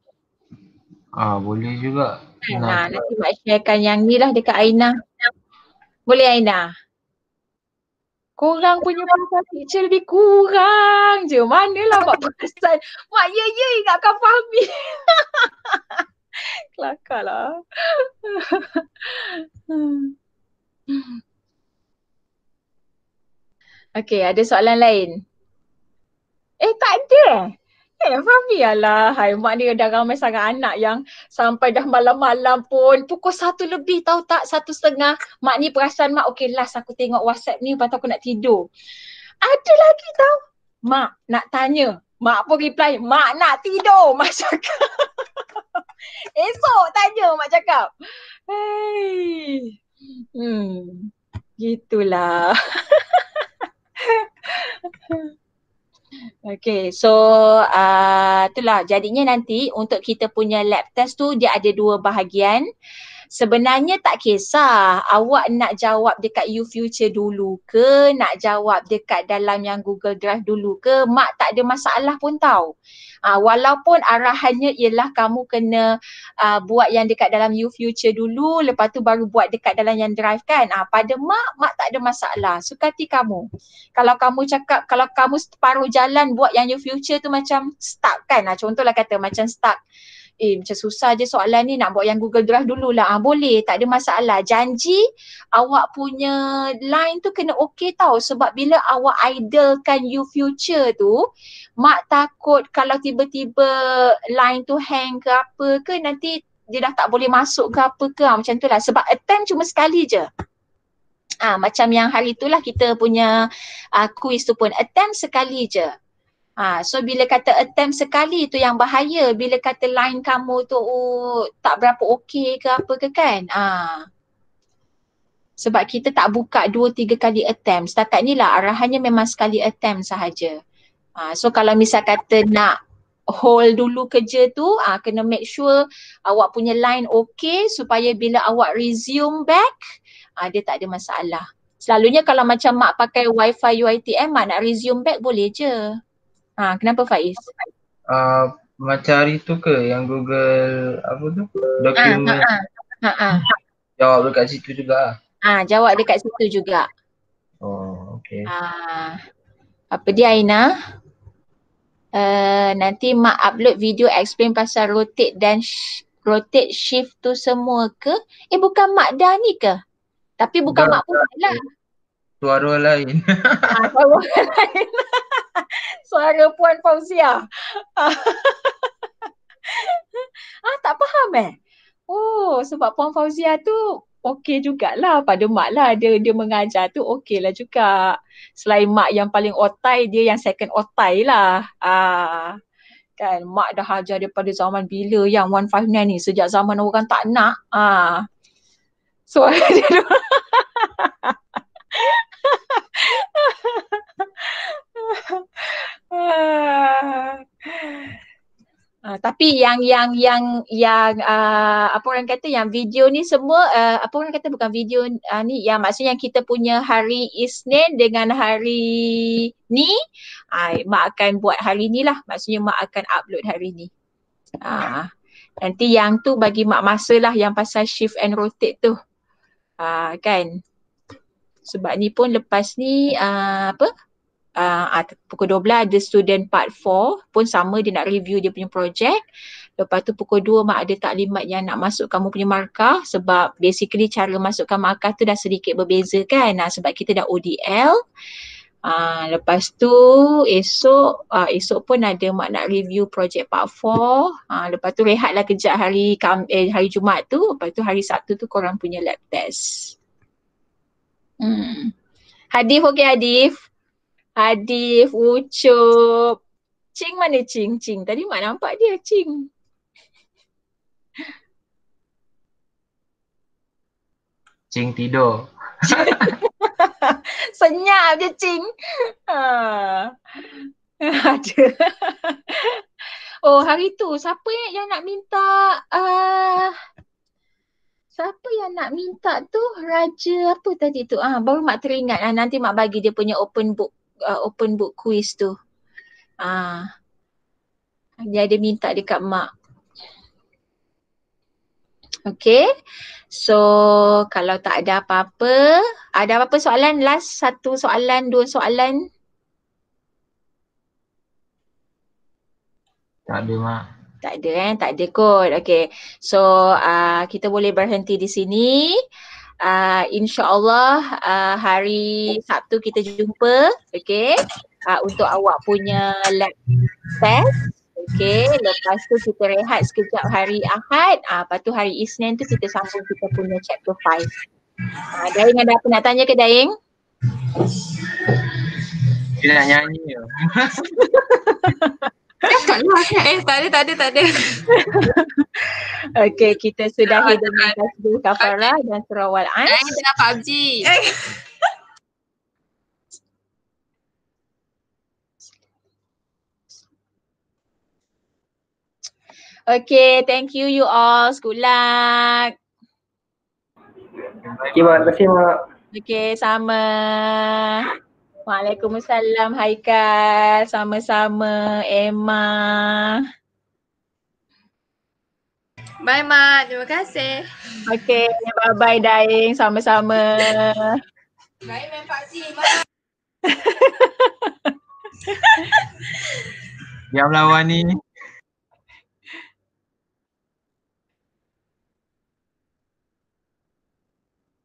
Ah boleh juga. Kan, nah, nah nanti Mak sharekan yang ni lah dekat Aina. Boleh Aina? Korang punya pasal, teacher lebih kurang je. Manalah Mak perasan. Mak ye ye ingatkan Fahmi. Kelakar lah. okay ada soalan lain? Eh tak ada Eh Fahmi alah, hai, mak ni ada ramai sangat anak yang sampai dah malam-malam pun pukul satu lebih tahu tak, satu setengah. Mak ni perasan mak, okey last aku tengok WhatsApp ni lepas aku nak tidur. Ada lagi tahu? Mak nak tanya. Mak pun reply, mak nak tidur. Mak cakap. Esok tanya mak cakap. Hei. Hmm. Gitulah. Okay so uh, itulah jadinya nanti untuk kita punya lab test tu dia ada dua bahagian Sebenarnya tak kisah awak nak jawab dekat you future dulu ke nak jawab dekat dalam yang Google Drive dulu ke mak tak ada masalah pun tau uh, walaupun arahannya ialah kamu kena uh, buat yang dekat dalam you future dulu lepas tu baru buat dekat dalam yang drive kan uh, pada mak mak tak ada masalah sukati kamu kalau kamu cakap kalau kamu separuh jalan buat yang you future tu macam stuck kan uh, contohlah kata macam stuck eh macam susah je soalan ni nak buat yang Google Drive dululah. Ah boleh, tak ada masalah. Janji awak punya line tu kena okey tau sebab bila awak idolkan you future tu, mak takut kalau tiba-tiba line tu hang ke apa ke nanti dia dah tak boleh masuk ke apa ke ah, macam tu lah. Sebab attempt cuma sekali je. Ah, macam yang hari itulah kita punya ah, quiz tu pun attempt sekali je. Ha, so bila kata attempt sekali tu yang bahaya bila kata line kamu tu oh, tak berapa okey ke apa ke kan. Ha. Sebab kita tak buka dua tiga kali attempt. Setakat ni lah arahannya memang sekali attempt sahaja. Ha, so kalau misal kata nak hold dulu kerja tu ah ha, kena make sure awak punya line okey supaya bila awak resume back ha, dia tak ada masalah. Selalunya kalau macam mak pakai wifi UITM mak nak resume back boleh je. Ha, kenapa Faiz? Uh, macam hari tu ke yang Google apa tu? Dokumen. Ha, ah, ah, ha, ha, ha. Jawab dekat situ juga. Ah, ha, jawab dekat situ juga. Oh, okey. Ha. Apa dia Aina? Uh, nanti mak upload video explain pasal rotate dan sh- rotate shift tu semua ke? Eh bukan mak dah ni ke? Tapi bukan dah, mak pun lah. Dah suara lain. Ha, suara lain. suara Puan Fauzia. Ah, ha, tak faham eh? Oh, sebab Puan Fauzia tu okey jugalah pada mak lah. Dia, dia mengajar tu okey lah juga. Selain mak yang paling otai, dia yang second otai lah. Ah, kan, mak dah ajar daripada zaman bila yang 159 ni? Sejak zaman orang tak nak. Ah. Suara dia tu uh, tapi yang yang yang yang uh, apa orang kata yang video ni semua uh, apa orang kata bukan video uh, ni yang maksudnya yang kita punya hari Isnin dengan hari ni ai uh, mak akan buat hari ni lah maksudnya mak akan upload hari ni. Ah. Uh, nanti yang tu bagi mak masalah yang pasal shift and rotate tu. Ah uh, kan sebab ni pun lepas ni uh, apa uh, pukul 12 ada student part 4 pun sama dia nak review dia punya projek. lepas tu pukul 2 mak ada taklimat yang nak masuk kamu punya markah sebab basically cara masukkan markah tu dah sedikit berbeza kan nah, sebab kita dah ODL Uh, lepas tu esok uh, esok pun ada mak nak review projek part 4 uh, lepas tu rehatlah kejap hari kam, eh, hari Jumaat tu lepas tu hari Sabtu tu korang punya lab test Hmm. Hadif okey Hadif. Hadif, Ucup. Cing mana Cing? Cing tadi Mak nampak dia Cing. Cing tidur. Senyap je Cing. Ha. Ada. oh hari tu siapa yang nak minta uh, siapa yang nak minta tu raja apa tadi tu ah baru mak teringat ah nanti mak bagi dia punya open book uh, open book quiz tu ah dia ada minta dekat mak Okay. So kalau tak ada apa-apa, ada apa-apa soalan? Last satu soalan, dua soalan? Tak ada, Mak. Tak ada kan? Tak ada kot. Okay. So uh, kita boleh berhenti di sini. Uh, InsyaAllah uh, hari Sabtu kita jumpa. Okay. Uh, untuk awak punya lab test. Okay, lepas tu kita rehat sekejap hari Ahad. Ah, uh, lepas tu hari Isnin tu kita sambung kita punya chapter 5. Ah, uh, Daing ada apa nak tanya ke Daing? Dia nak nyanyi. Eh, tak ada, tak ada, tak ada. okay, kita sudah hidup dengan Tasbih Kafarah dan Surawal An. Eh, kita dah PUBG. okay, thank you you all. Good luck. terima kasih, Mak. Okay, sama. Waalaikumsalam Haikal. Sama-sama Emma. Bye Ma. Terima kasih. Okay. Bye-bye Daing. Sama-sama. Bye Ma. Pak Zee. Bye. Diam lawan ni.